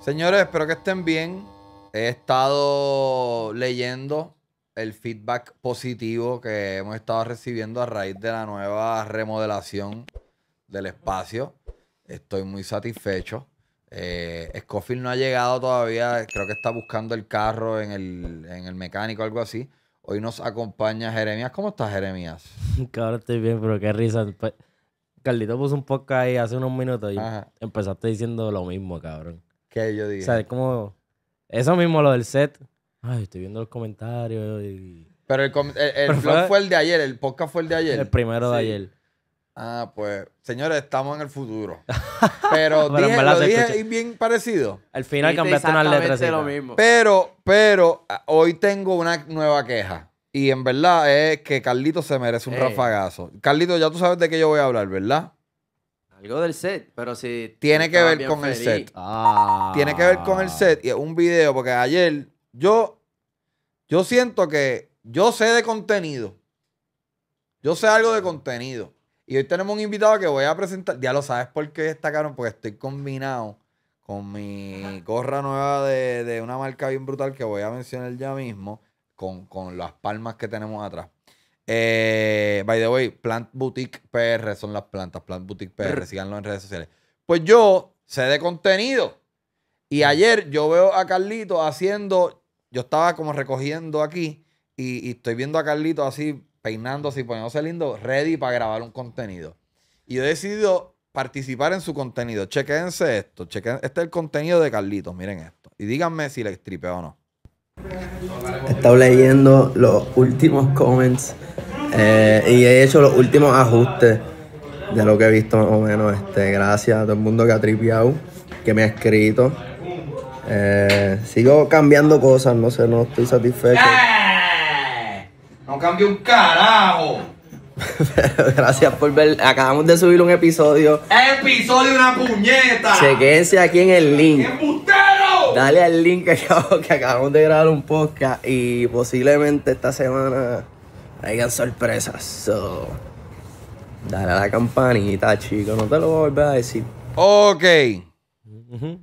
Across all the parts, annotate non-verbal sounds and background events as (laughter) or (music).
Señores, espero que estén bien. He estado leyendo el feedback positivo que hemos estado recibiendo a raíz de la nueva remodelación del espacio. Estoy muy satisfecho. Eh, Scofield no ha llegado todavía, creo que está buscando el carro en el, mecánico o algo así. Hoy nos acompaña Jeremías. ¿Cómo estás, Jeremías? (laughs) Cabrón, estoy bien, pero qué risa. Pues, Carlito puso un poco ahí hace unos minutos y empezaste diciendo lo mismo, cabrón. Que yo dije. O sea, es como. Eso mismo, lo del set. Ay, estoy viendo los comentarios y. Pero el, el, fue, el de ayer, el podcast fue el de ayer. El primero de ayer. Ah, pues, señores, estamos en el futuro. (laughs) Pero, dije, lo dije bien parecido. Al final cambiaste unas letras. Lo mismo. Pero, pero, hoy tengo una nueva queja. Y en verdad es que Carlito se merece un eh. rafagazo. Carlito, ya tú sabes de qué yo voy a hablar, ¿verdad? Algo del set, pero si... Tiene que ver con el set. Tiene que ver con el ah. set y es un video, porque ayer yo, yo siento que yo sé de contenido. Yo sé algo de contenido. Y hoy tenemos un invitado que voy a presentar. Ya lo sabes por qué destacaron, porque estoy combinado con mi gorra nueva de, una marca bien brutal que voy a mencionar ya mismo, con las palmas que tenemos atrás. Eh, by the way, Plant Boutique PR son las plantas. Plant Boutique PR, síganlo en redes sociales. Pues yo sé de contenido. Y mm. ayer yo veo a Carlito haciendo. Yo estaba como recogiendo aquí y, estoy viendo a Carlito así, peinando, así, poniéndose lindo, ready para grabar un contenido. Y yo he decidido participar en su contenido. Chequense esto. Chequen, este es el contenido de Carlito, Miren esto. Y díganme si le stripeo o no. He estado leyendo los últimos comments eh, y he hecho los últimos ajustes de lo que he visto más o menos. Este, gracias a todo el mundo que ha tripeado, que me ha escrito. Eh, sigo cambiando cosas, no sé, no estoy satisfecho. ¡Eh! No cambio un carajo. (laughs) gracias por ver. Acabamos de subir un episodio. Episodio de una puñeta. Chequense aquí en el link. ¡Embustero! Dale al link que acabamos de grabar un podcast y posiblemente esta semana Hayan sorpresas. So, dale a la campanita, chico. No te lo voy a volver a decir. Ok.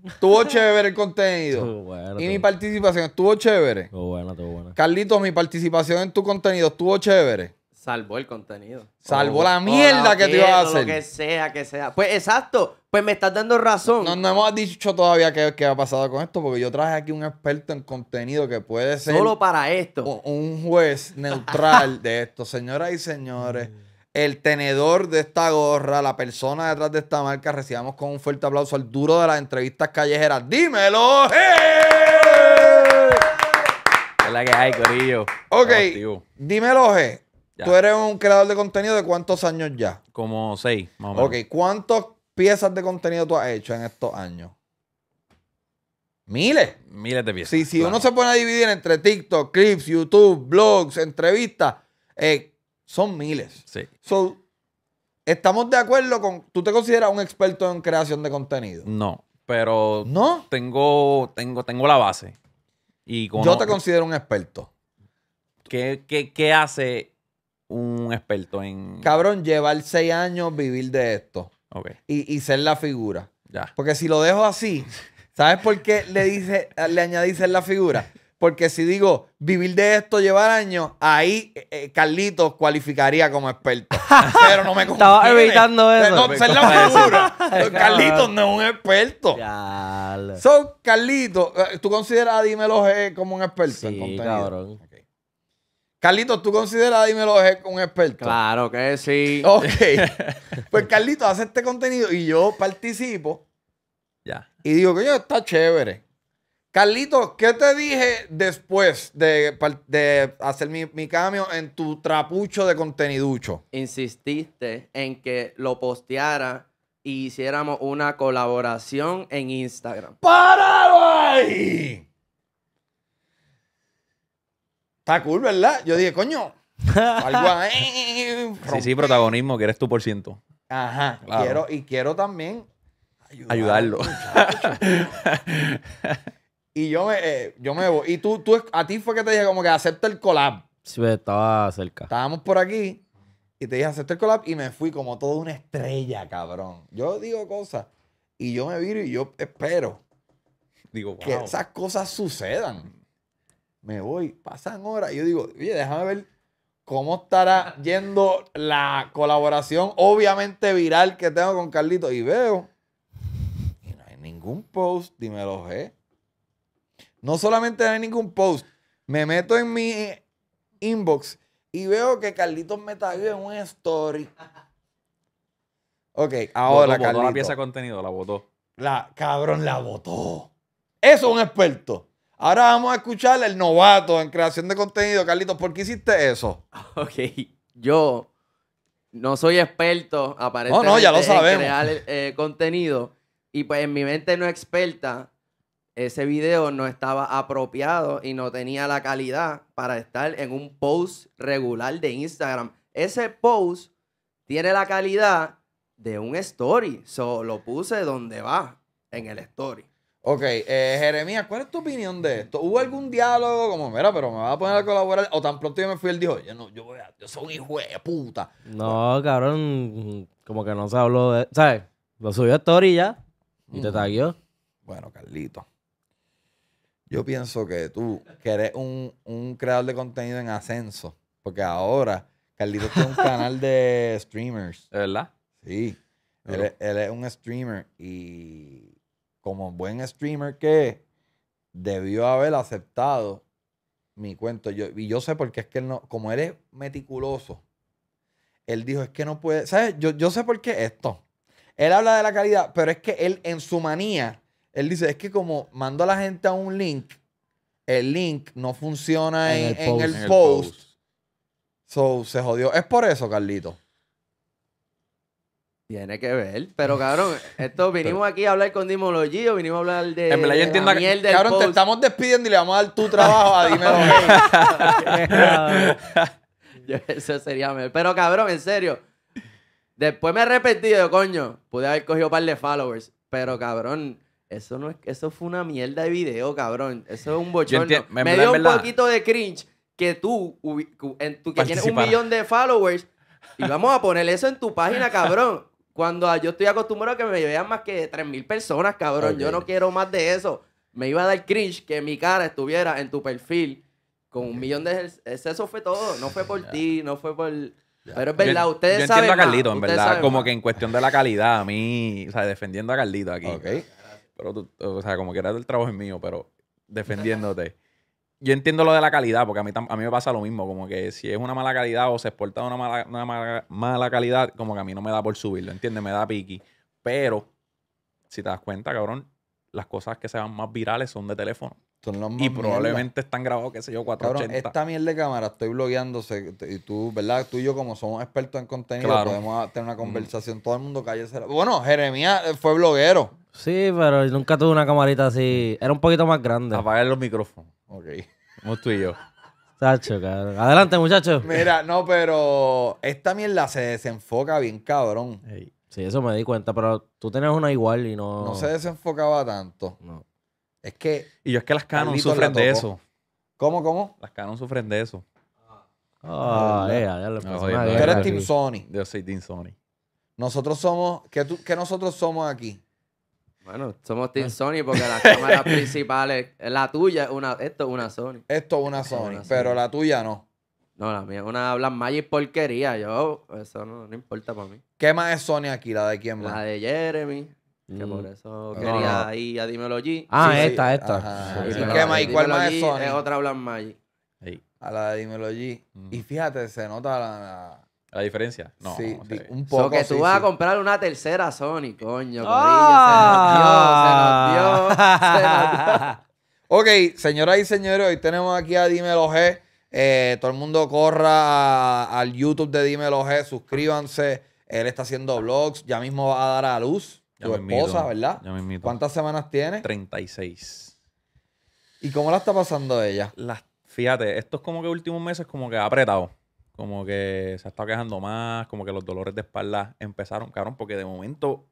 Estuvo chévere el contenido. bueno, y mi participación estuvo chévere. Estuvo bueno, estuvo bueno. Carlitos, mi participación en tu contenido estuvo chévere. Salvó el contenido. Salvó la mierda que te iba a hacer. Lo que sea, que sea. Pues exacto. Pues me estás dando razón. No, no hemos dicho todavía qué, qué, ha pasado con esto, porque yo traje aquí un experto en contenido que puede ser. Solo para esto. Un juez neutral de esto. Señoras y señores, el tenedor de esta gorra, la persona detrás de esta marca, recibamos con un fuerte aplauso al duro de las entrevistas callejeras. ¡Dímelo! Es la que hay, Corillo. Ok. Dímelo, G. Tú eres un creador de contenido de cuántos años ya? Como seis, más o menos. Ok, ¿cuántos piezas de contenido tú has hecho en estos años? Miles. Miles de piezas. Si, uno se pone a dividir entre TikTok, clips, YouTube, blogs, entrevistas, eh, son miles. Sí. ¿Estamos de acuerdo con... ¿Tú te consideras un experto en creación de contenido? No, pero... ¿No? Tengo, tengo, tengo la base. Yo te considero un experto. ¿Qué, qué, qué hace un experto en...? Cabrón, llevar seis años vivir de esto. Y, ser la figura. Porque si lo dejo así, ¿sabes por qué le, dice, le añadí ser la figura? Porque si digo vivir de esto, llevar años, ahí eh, eh, Carlitos cualificaría como experto. (laughs) Pero no me Estaba evitando pues, eso. ser (laughs) pues, Carlitos no es un experto. Son Carlitos. Eh, ¿Tú consideras a Dímelo G como un experto sí, Cabrón. Carlito, ¿tú consideras Dímelo un experto? Claro que sí. (laughs) Ok. Pues Carlito hace este contenido y yo participo. Ya. Y digo, coño, está chévere. Carlito, ¿qué te dije después de, hacer mi, cambio en tu trapucho de conteniducho? Insististe en que lo posteara y e hiciéramos una colaboración en Instagram. ¡Para, ahí! Está cool, ¿verdad? Yo dije, coño. (laughs) sí, sí, protagonismo, que eres tú por ciento. Ajá. Quiero, y quiero también ayudarlo. (laughs) y yo me, eh, yo me voy. Y tú, tú, a ti fue que te dije como que acepta el collab. Sí, pues, estaba cerca. Estábamos por aquí y te dije acepta el collab y me fui como toda una estrella, cabrón. Yo digo cosas y yo me viro y yo espero digo, que esas cosas sucedan me voy, pasan horas. Y yo digo, oye, déjame ver cómo estará (laughs) yendo la colaboración obviamente viral que tengo con Carlito. Y veo, y no hay ningún post, lo ¿eh? No solamente no hay ningún post, me meto en mi eh, inbox y veo que Carlitos me tagueó en un story. Ok, ahora la Carlitos. la pieza de contenido, la votó. La, cabrón, la votó. Eso es un experto. Ahora vamos a escuchar el novato en creación de contenido. Carlitos, ¿por qué hiciste eso? (laughs) Ok, yo no soy experto, aparentemente, no, no, ya lo sabemos. en crear eh, contenido. Y pues en mi mente no experta, ese video no estaba apropiado y no tenía la calidad para estar en un post regular de Instagram. Ese post tiene la calidad de un story. Solo puse donde va, en el story. Ok, eh, Jeremías, ¿cuál es tu opinión de esto? ¿Hubo algún diálogo como, mira, pero me va a poner a colaborar? O tan pronto yo me fui, él dijo, yo no, yo, voy yo soy un hijo de puta. No, cabrón, como que no se habló de. ¿Sabes? Lo subió a Story ya y te taguió. Bueno, Carlito. Yo pienso que tú, que eres un, un creador de contenido en ascenso, porque ahora Carlito tiene un canal de (laughs) streamers. verdad? Sí. él es un streamer y como buen streamer que debió haber aceptado mi cuento. Yo, y yo sé por qué es que él no, como él es meticuloso, él dijo, es que no puede, ¿sabes? Yo, yo sé por qué esto. Él habla de la calidad, pero es que él en su manía, él dice, es que como mando a la gente a un link, el link no funciona en, el, post. el, post, So, se jodió. Es por eso, Carlito. Tiene que ver, pero (laughs) cabrón, esto vinimos aquí a hablar con o vinimos a hablar de. En cabrón, te estamos despidiendo y le vamos a dar tu trabajo a Dímelo. (laughs) (laughs) eso sería mejor. Pero cabrón, en serio. Después me he arrepentido, coño. Pude haber cogido un par de followers, pero cabrón, eso no es, eso fue una mierda de video, cabrón. Eso es un bochorno. Me, dio un poquito de cringe que tú, en que tienes un millón de followers, y vamos a poner eso en tu página, cabrón. Cuando yo estoy acostumbrado a que me vean más que 3.000 personas, cabrón. Yo no quiero más de eso. Me iba a dar cringe que mi cara estuviera en tu perfil con un millón de... Eso fue todo. No fue por ti, no fue por... Pero es verdad, ustedes saben. entiendo a en verdad. Como que en cuestión de la calidad, a mí, o sea, defendiendo a Carlito aquí. Ok. Pero tú, o sea, como que era del trabajo mío, pero defendiéndote yo entiendo lo de la calidad, porque a mí, a mí me pasa lo mismo, como que si es una mala calidad o se exporta una mala, mala, calidad, como que a mí no me da por subirlo, ¿entiendes? Me da piqui. Pero, si te das cuenta, cabrón, las cosas que se van más virales son de teléfono. Son los más y probablemente están grabados, qué sé yo, 480. Cabrón, esta mierda de cámara, estoy blogueándose. Y tú, ¿verdad? Tú y yo, como somos expertos en contenido, podemos tener una conversación. Todo el mundo cállese. Bueno, Jeremías eh, fue bloguero. Sí, pero nunca tuve una camarita así. Era un poquito más grande. Apagar los micrófonos. Ok. tú y yo. Adelante, muchachos. Mira, no, pero esta mierda se desenfoca bien, cabrón. Sí, eso me di cuenta, pero tú tenías una igual y no. No se desenfocaba tanto. No. Es que, Y yo es que las Canon sufren de eso. ¿cómo, cómo? Las Canon sufren de eso. Ah, ya Tú eres Team Sony. Yo soy Team Sony. Nosotros somos, ¿qué, tú- qué nosotros somos aquí? Bueno, somos Team ah. Sony porque las cámaras (laughs) principales, la tuya, una, esto es una Sony. Esto es una Sony, pero la tuya no. No, la mía es una Magic porquería. Yo, eso no, importa para mí. ¿Qué más es Sony aquí? ¿La de quién más? La de Jeremy. Que mm. por eso quería ahí ir a Dímelo G. Ah, esta, esta. ¿Qué más? ¿Y cuál más es Sony? Es otra Magic. A la de Dímelo G. Mm. Y fíjate, se nota la la diferencia. No. Sí, un poco. que tú vas a comprar una tercera Sony, coño. Se nos se nos Se (laughs) ok, señoras y señores, hoy tenemos aquí a Dímelo G. Eh, todo el mundo corra al YouTube de Dímelo G, suscríbanse. Él está haciendo vlogs, ya mismo va a dar a luz. tu esposa, ¿verdad? Ya mismo. ¿Cuántas semanas tiene? 36. ¿Y cómo la está pasando ella? Las, fíjate, estos como que últimos meses como que apretado. Como que se ha estado quejando más, como que los dolores de espalda empezaron, cabrón, porque de momento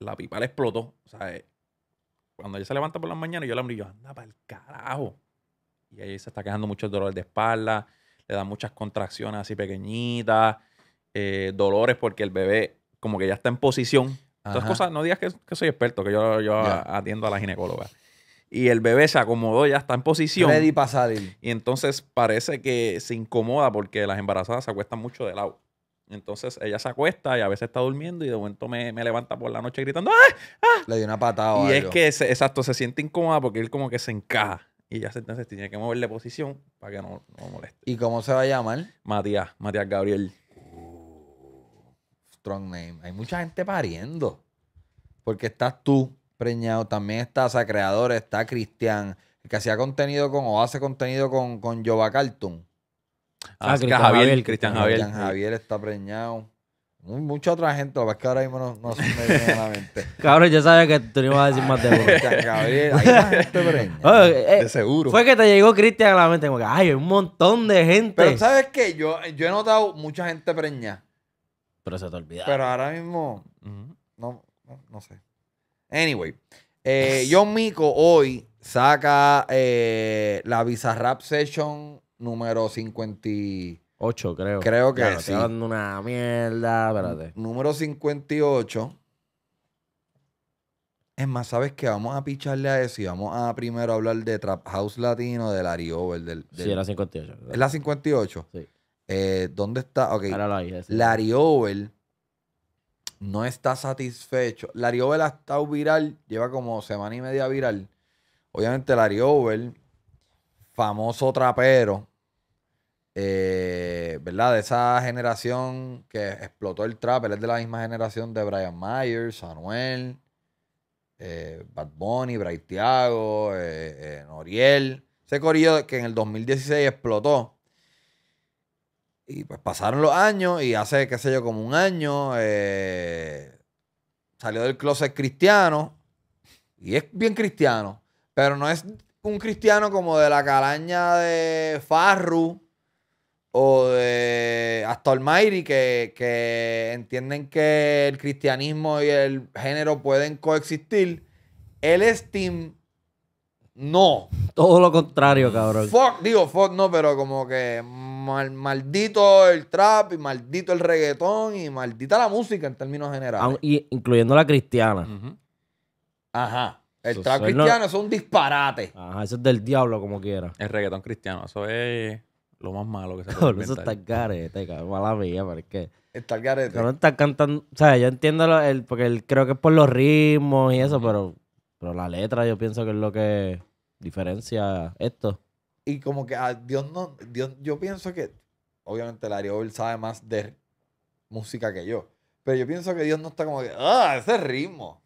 la pipa le explotó. O sea, eh, cuando ella se levanta por las mañanas, yo la miro y yo, anda para el carajo. Y ahí se está quejando mucho el dolor de espalda, le da muchas contracciones así pequeñitas, eh, dolores porque el bebé como que ya está en posición. Entonces, no digas que, soy experto, que yo, yo atiendo a la ginecóloga y el bebé se acomodó, ya está en posición. Ready para Y entonces parece que se incomoda porque las embarazadas se acuestan mucho de lado. Entonces ella se acuesta y a veces está durmiendo y de momento me, me levanta por la noche gritando ¡Ah! ah". Le dio una patada. y es que, exacto, se siente incómoda porque él como que se encaja. Y ya entonces tiene que moverle posición para que no, moleste. ¿Y cómo se va a llamar? Matías, Matías Gabriel. strong name. Hay mucha gente pariendo. Porque estás tú, Preñado, también está Sacreador, está Cristian, que hacía contenido con, o hace contenido con, con Jova Cartoon. Ah, Cristian Javier, Cristian Javier. Javier está preñado. Mucha otra gente, lo que es que ahora mismo no, se me viene a la mente. (laughs) Cabrón, yo sabía que tú no ibas a decir más de Cristian Javier, hay más gente (laughs) preña. Eh, de seguro. Fue que te llegó Cristian a la mente, como que, ay, hay un montón de gente. Pero ¿sabes qué? Yo, yo he notado mucha gente preñada Pero se te olvida. Pero ahora mismo, no, no, sé. Anyway, eh, (laughs) John Mico hoy saca eh, la Bizarrap Session número 58. creo. Creo que sí. dando una mierda, espérate. Número 58. Es más, ¿sabes qué? Vamos a picharle a eso y vamos a primero hablar de Trap House Latino, de Larry Del, del... Sí, la 58. ¿Es la 58? Sí. Eh, ¿Dónde está? Ok. Ahora Over no está satisfecho. Larry Over ha estado viral, lleva como semana y media viral. Obviamente Larry Over, famoso trapero, eh, ¿verdad? De esa generación que explotó el trap, él es de la misma generación de Brian Myers, Anuel, eh, Bad Bunny, Bray Thiago, eh, Noriel. Ese corillo que en el 2016 explotó y pues pasaron los años y hace, qué sé yo, como un año eh, salió del closet cristiano y es bien cristiano, pero no es un cristiano como de la calaña de Farru o de hasta que, que entienden que el cristianismo y el género pueden coexistir. El Steam, no. Todo lo contrario, cabrón. Fuck, digo fuck no, pero como que mal, maldito el trap y maldito el reggaetón y maldita la música en términos generales. incluyendo la cristiana. Ajá. El trap cristiano no... es un disparate. Ajá, eso es del diablo como quiera. El reggaetón cristiano, eso es lo más malo que se puede (laughs) Eso está el garete, Mala es Está el garete. está cantando... O sea, yo entiendo el, porque creo que es por los ritmos y eso, pero, pero la letra yo pienso que es lo que diferencia esto. Y como que a ah, Dios no, Dios, yo pienso que, obviamente el él sabe más de música que yo, pero yo pienso que Dios no está como que, ah, ese ritmo.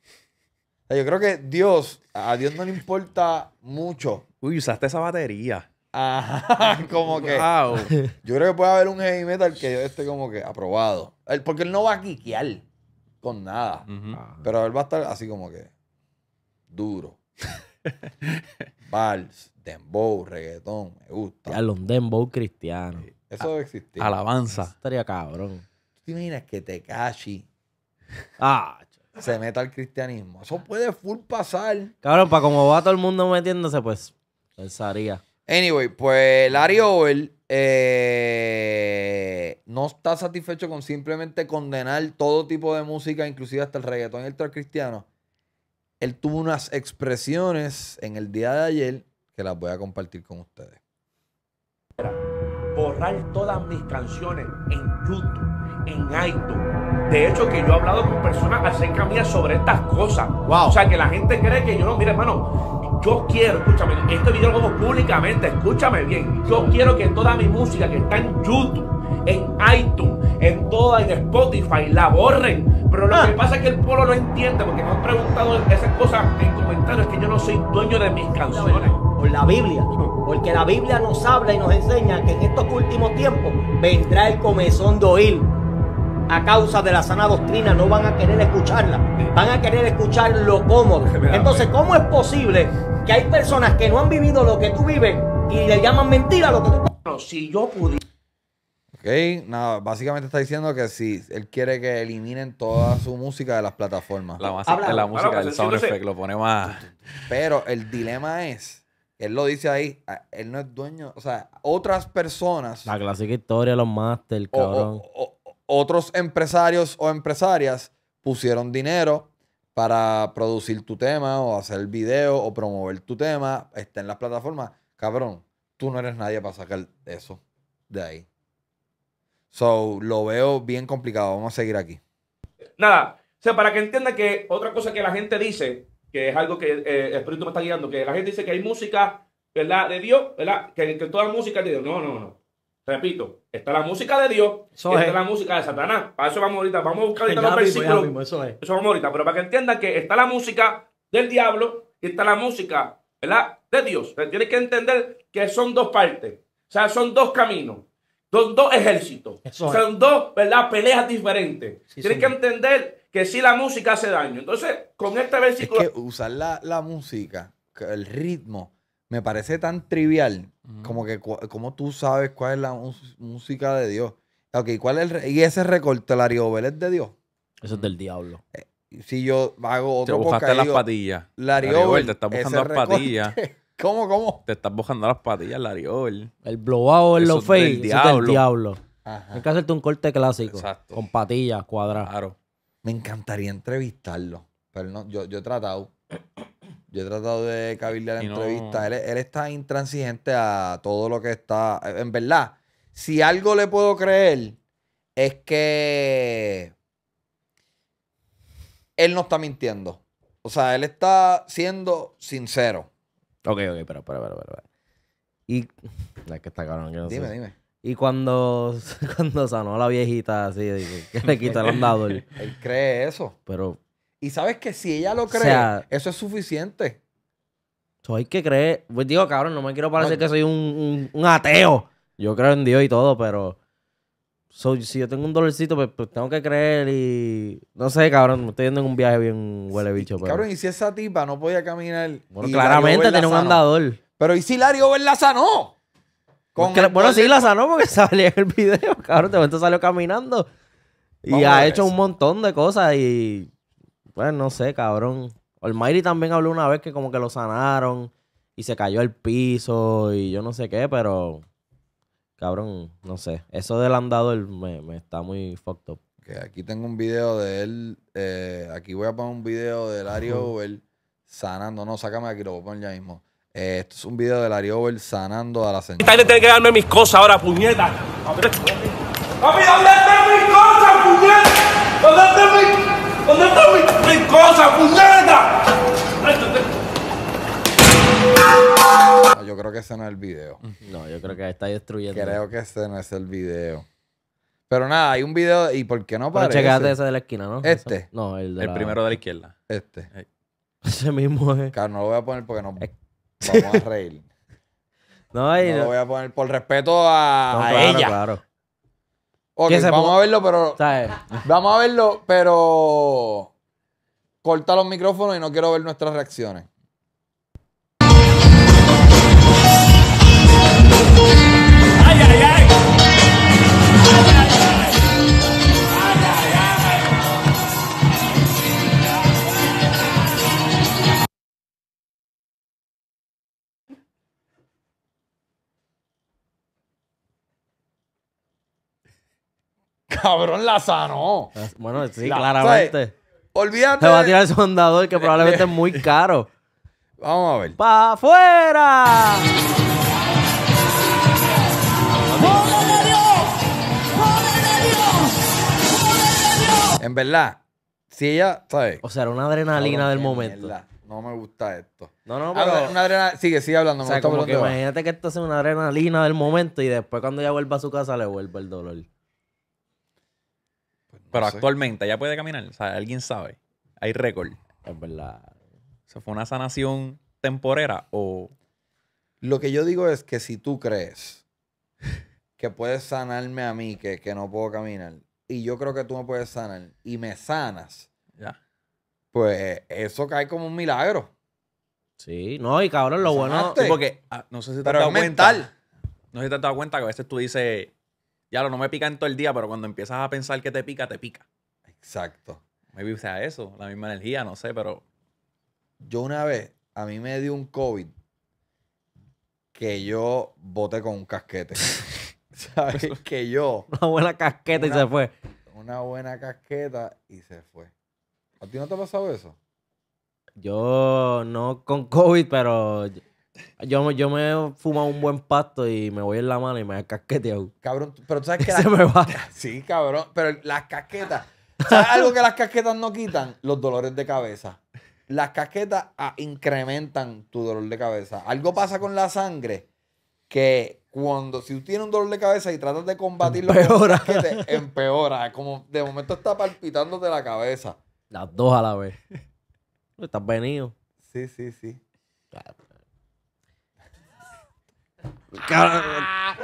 yo creo que Dios, a Dios no le importa mucho. Uy, usaste esa batería. Ajá, (laughs) como que. Wow. Yo creo que puede haber un heavy metal que esté como que aprobado. porque él no va a quiquear con nada. Ah. Pero él va a estar así como que duro. (laughs) Vals dembow, reggaetón, me gusta. Ya, un dembow cristiano. eso ah, existía. Alabanza. estaría cabrón. ¿Tú te imaginas que Tekashi ah, se meta al cristianismo? Eso puede full pasar. Cabrón, para como va todo el mundo metiéndose, pues pensaría. Anyway, pues Larry Over eh, no está satisfecho con simplemente condenar todo tipo de música, inclusive hasta el reggaetón y el trap cristiano. Él tuvo unas expresiones en el día de ayer que las voy a compartir con ustedes. Borrar todas mis canciones en YouTube, en iTunes. De hecho, que yo he hablado con personas acerca mía sobre estas cosas. O sea, que la gente cree que yo no, mire hermano, yo quiero, escúchame, este video lo hago públicamente, escúchame bien. Yo quiero que toda mi música que está en YouTube, en iTunes, en toda, en Spotify, la borren. Pero lo ah. que pasa es que el pueblo no entiende, porque me han preguntado esas cosas en comentarios, que yo no soy dueño de mis canciones la Biblia, porque la Biblia nos habla y nos enseña que en estos últimos tiempos vendrá el comezón de oír. A causa de la sana doctrina no van a querer escucharla, van a querer escuchar lo cómodo. (laughs) Entonces, pues. ¿cómo es posible que hay personas que no han vivido lo que tú vives y le llaman mentira lo que tú... si yo pudiera... Ok, nada, básicamente está diciendo que si él quiere que eliminen toda su música de las plataformas. La, la música del sound effect lo pone más. Pero el dilema es él lo dice ahí, él no es dueño, o sea, otras personas. La clásica historia, los máster, cabrón. otros empresarios o empresarias pusieron dinero para producir tu tema o hacer el video o promover tu tema, está en las plataformas. Cabrón, tú no eres nadie para sacar eso de ahí. So, lo veo bien complicado. Vamos a seguir aquí. Nada, o sea, para que entienda que otra cosa que la gente dice que es algo que eh, el Espíritu me está guiando, que la gente dice que hay música, ¿verdad? De Dios, ¿verdad? Que, toda toda música es de Dios. No, no, no. Repito, está la música de Dios, y está la música de Satanás. Para eso vamos ahorita, vamos a buscar ahorita los versículos. eso, vamos ahorita, pero para que entiendan que está la música del diablo y está la música, ¿verdad? De Dios. Tiene que entender que son dos partes, o sea, son dos caminos. Son dos ejércitos. son dos, ¿verdad? Peleas diferentes. Tienen Tienes que entender que si la música hace daño. Entonces, con este versículo... Es que usar la, la música, el ritmo, me parece tan trivial como que como tú sabes cuál es la música de Dios. Ok, ¿cuál es el, y ese recorte, Lariobel, es de Dios. Eso es del diablo. Eh, si yo hago otro te buscaste las patillas. Lariobel, te estás buscando las patillas. (laughs) ¿Cómo, cómo? Te estás buscando las patillas, Lariobel. El blowout en los fake. es del diablo. Hay que hacerte un corte clásico. Exacto. Con patillas cuadradas. Claro. Me encantaría entrevistarlo, pero no, yo, he tratado. Yo he tratado de cabildear la entrevista. Él, está intransigente a todo lo que está. Eh, en verdad, si algo le puedo creer, es que él no está mintiendo. O sea, él está siendo sincero. Ok, ok, pero, pero, pero, pero. Y. La que está cabrón, aquí. no Dime, dime. Y cuando, sanó (laughs) a la viejita, así, le quitó el andador. Él cree eso. Pero. Y sabes que si ella lo cree, eso es suficiente. Hay que creer. Pues digo, cabrón, no me quiero parecer que soy un, ateo. Yo creo en Dios y todo, pero. si yo tengo un dolorcito, pues, pues, tengo que creer y. No sé, cabrón, me estoy yendo en un viaje bien huele bicho. Cabrón, y si esa tipa no podía caminar. Bueno, claramente tiene un andador. Pero ¿y si Lario la sanó? bueno, sí, la sanó porque (laughs) salió en el video, cabrón. De momento salió caminando. Y ha hecho un montón de cosas y... Pues no sé, cabrón. Almighty también habló una vez que como que lo sanaron y se cayó el piso y yo no sé qué, pero... Cabrón, no sé. Eso del andado me, me está muy fucked up. aquí tengo un video de él. Eh, aquí voy a poner un video de ario él sanando. No, sácame aquí, lo voy a poner ya mismo. Eh, esto es un video de Larry Over sanando a la señora. Esta tiene que darme mis cosas ahora, puñeta. Papi, ¿dónde están mis cosas, puñeta? ¿Dónde están mis, dónde están mis, mis cosas, puñeta? yo creo que ese no es el video. No, yo creo que está destruyendo. Creo que ese no es el video. Pero nada, hay un video y ¿por qué no parece? Pero ese de la esquina, ¿no? Este. No, el de El primero de la izquierda. Este. (laughs) Ese mismo es. Claro, no lo voy a poner porque no... Vamos a reír. no, voy a poner por respeto a, claro, ella. Ok, vamos a verlo, pero. Eh. Vamos a verlo, pero. Corta los micrófonos y no quiero ver nuestras reacciones. ¡Ay, ay, ay! cabrón la sanó. Bueno, sí, claramente. Olvídate. Se va a tirar el sondador que probablemente es muy (laughs) caro. Vamos a ver. ¡Pa' afuera! En verdad, si ella, O sea, era una adrenalina del momento. No me gusta esto. No, no, ah, pero... una adrenalina... Sigue, sigue hablando. Me o sea, gusta imagínate que esto sea una adrenalina del momento y después cuando ella vuelva a su casa le vuelve el dolor. Pero actualmente ya puede caminar. O sea, alguien sabe. Hay récord. Es verdad. ¿Se fue una sanación temporera o.? Lo que yo digo es que si tú crees que puedes sanarme a mí, que, que no puedo caminar, y yo creo que tú me puedes sanar, y me sanas, ya. pues eso cae como un milagro. Sí, no, y cabrón, lo bueno. Sí, porque ah, no sé si te has dado cuenta. No sé si te has dado cuenta que a veces tú dices, ya lo no me pica en todo el día, pero cuando empiezas a pensar que te pica, te pica. Exacto. Maybe sea eso, la misma energía, no sé, pero. Yo una vez, a mí me dio un COVID que yo boté con un casquete. (laughs) ¿Sabes? que yo. Una buena casqueta y se fue. Una buena casqueta y se fue. ¿A ti no te ha pasado eso? Yo no con COVID, pero yo, me he fumado un buen pasto y me voy en la mano y me he Cabrón, pero tú sabes que... (laughs) Se me va. Sí, cabrón, pero las casquetas... ¿Sabes algo que las casquetas no quitan? Los dolores de cabeza. Las casquetas ah, incrementan tu dolor de cabeza. Algo pasa con la sangre que cuando si tú tienes un dolor de cabeza y tratas de combatirlo empeora. empeora. Como de momento está palpitándote la cabeza. Las dos a la vez. (laughs) Estás venido. Sí, sí, sí.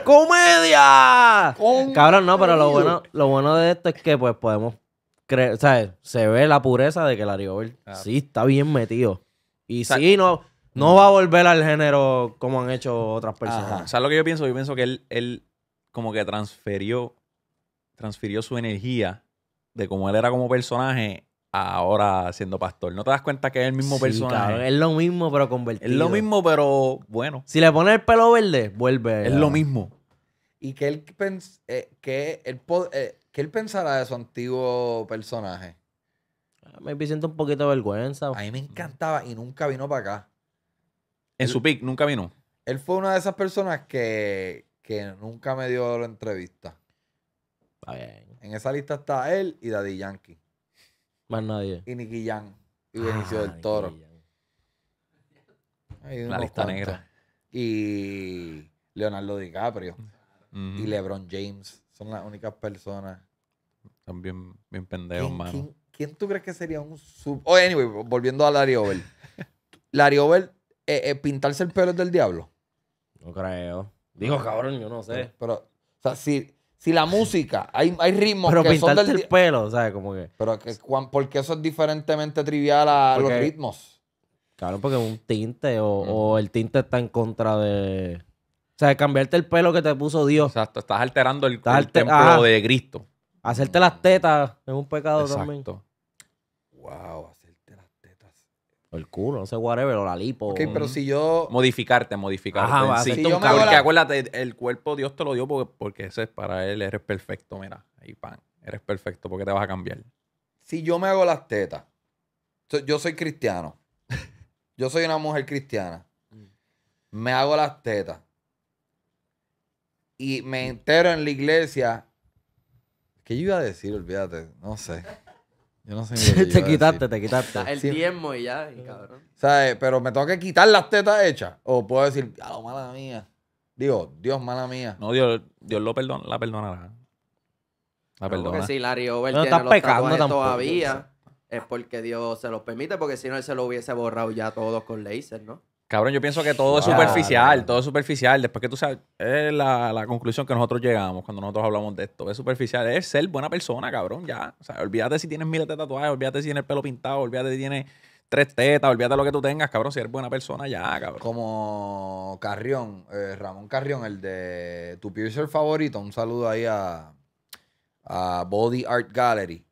¡Comedia! Cabrón, no, pero lo bueno, lo bueno de esto es que pues podemos creer, o sea, se ve la pureza de que Larry Over ah. sí está bien metido. Y si sí, no, no mm. va a volver al género como han hecho otras personas. O ¿Sabes lo que yo pienso? Yo pienso que él, él como que transfirió, transfirió su energía de cómo él era como personaje ahora siendo pastor. ¿No te das cuenta que es el mismo personaje? es lo mismo, pero convertido. Es lo mismo, pero bueno. Si le pone el pelo verde, vuelve. Es lo mismo. Y qué él, eh, él eh, él pensará de su antiguo personaje. Ah, me siento un poquito de vergüenza. A mí me encantaba y nunca vino para acá. En su pick, nunca vino. Él fue una de esas personas que, que nunca me dio la entrevista. Está bien. En esa lista está él y Daddy Yankee. Más nadie. Y Nicky Jan. Y ah, Benicio del Toro. La lista negra. Y Leonardo DiCaprio. Y LeBron James. Son las únicas personas. Son bien, pendejos, ¿quién, tú crees que sería un sub. Oh, anyway, volviendo a Larry Over. (laughs) Larry Over, eh, eh, pintarse el pelo del diablo. No creo. Digo, cabrón, yo no sé. Pero, pero o sea, si si la música, hay, hay ritmos pero que son del... el pelo, ¿sabes? Como que... Pero que, porque eso es diferentemente trivial a los ritmos. Claro, porque un tinte o, el tinte está en contra de... O sea, cambiarte el pelo que te puso Dios. Exacto, estás alterando el, templo de Cristo. Hacerte las tetas es un pecado Exacto. también. Wow. El culo, no sé, whatever, o la lipo. pero si yo. Modificarte, modificarte. Ajá, sí. Porque acuérdate, el cuerpo Dios te lo dio porque, porque ese es para él, eres perfecto, mira. ahí pan, eres perfecto porque te vas a cambiar. Si yo me hago las tetas, yo soy cristiano. (laughs) Yo soy una mujer cristiana. Mm. Me hago las tetas. Y me entero en la iglesia. ¿Qué yo iba a decir? Olvídate. No sé. Yo no sé (laughs) te quitaste, te quitaste. El tiempo diezmo y ya, cabrón. O sea, Pero me tengo que quitar las tetas hechas. O puedo decir, oh, mala mía. Digo, Dios, mala mía. No, Dios, Dios lo perdona, la perdonará. La Porque si Larry Over No tiene los todavía, es porque Dios se los permite, porque si no, él se lo hubiese borrado ya todos con laser, ¿no? Cabrón, yo pienso que todo es superficial, todo es superficial. Después que tú sabes, es la, conclusión que nosotros llegamos cuando nosotros hablamos de esto. Es superficial, es ser buena persona, cabrón, ya. O sea, olvídate si tienes miles de tatuajes, olvídate si tienes el pelo pintado, olvídate si tienes tres tetas, olvídate lo que tú tengas, cabrón. Si eres buena persona, ya, cabrón. Como Carrión, eh, Ramón Carrión, el de tu piercer favorito, un saludo ahí a, a Body Art Gallery.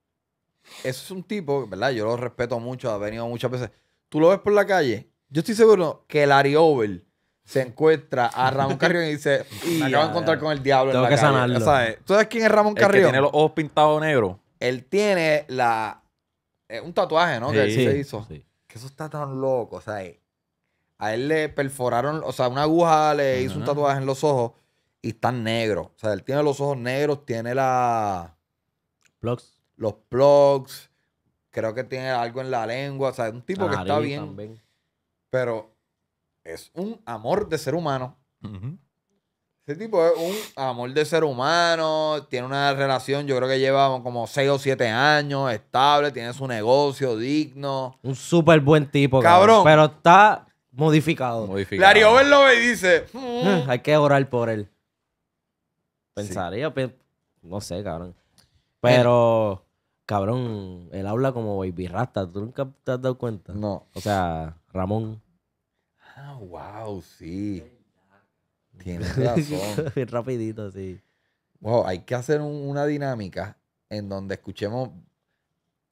Eso es un tipo, ¿verdad? Yo lo respeto mucho, ha venido muchas veces. Tú lo ves por la calle yo estoy seguro que el Over se encuentra a Ramón (laughs) Carrión y dice, acaba de encontrar con el diablo. Tengo en que sanarlo. ¿Sabes? ¿Tú sabes quién es Ramón Carrión? tiene los ojos pintados negros. Él tiene la... Eh, un tatuaje, ¿no? Que él se hizo. Que eso está tan loco, o sea, eh, a él le perforaron, o sea, una aguja le hizo un tatuaje en los ojos y están negros. O sea, él tiene los ojos negros, tiene la, Plugs. los plugs, creo que tiene algo en la lengua, o sea, es un tipo que está bien. Pero es un amor de ser humano. Ese tipo es un amor de ser humano, tiene una relación, yo creo que lleva como 6 o 7 años, estable, tiene su negocio digno. Un súper buen tipo, cabrón. Pero está modificado. modificado. verlo lo y dice: mm". (laughs) Hay que orar por él. Pensaría, pero no sé, cabrón. Eh, pero, cabrón, él habla como baby rasta. ¿Tú nunca te has dado cuenta? No. O sea, Ramón. Ah, wow, sí. Tienes (laughs) razón. rapidito, sí. Wow, hay que hacer una dinámica en donde escuchemos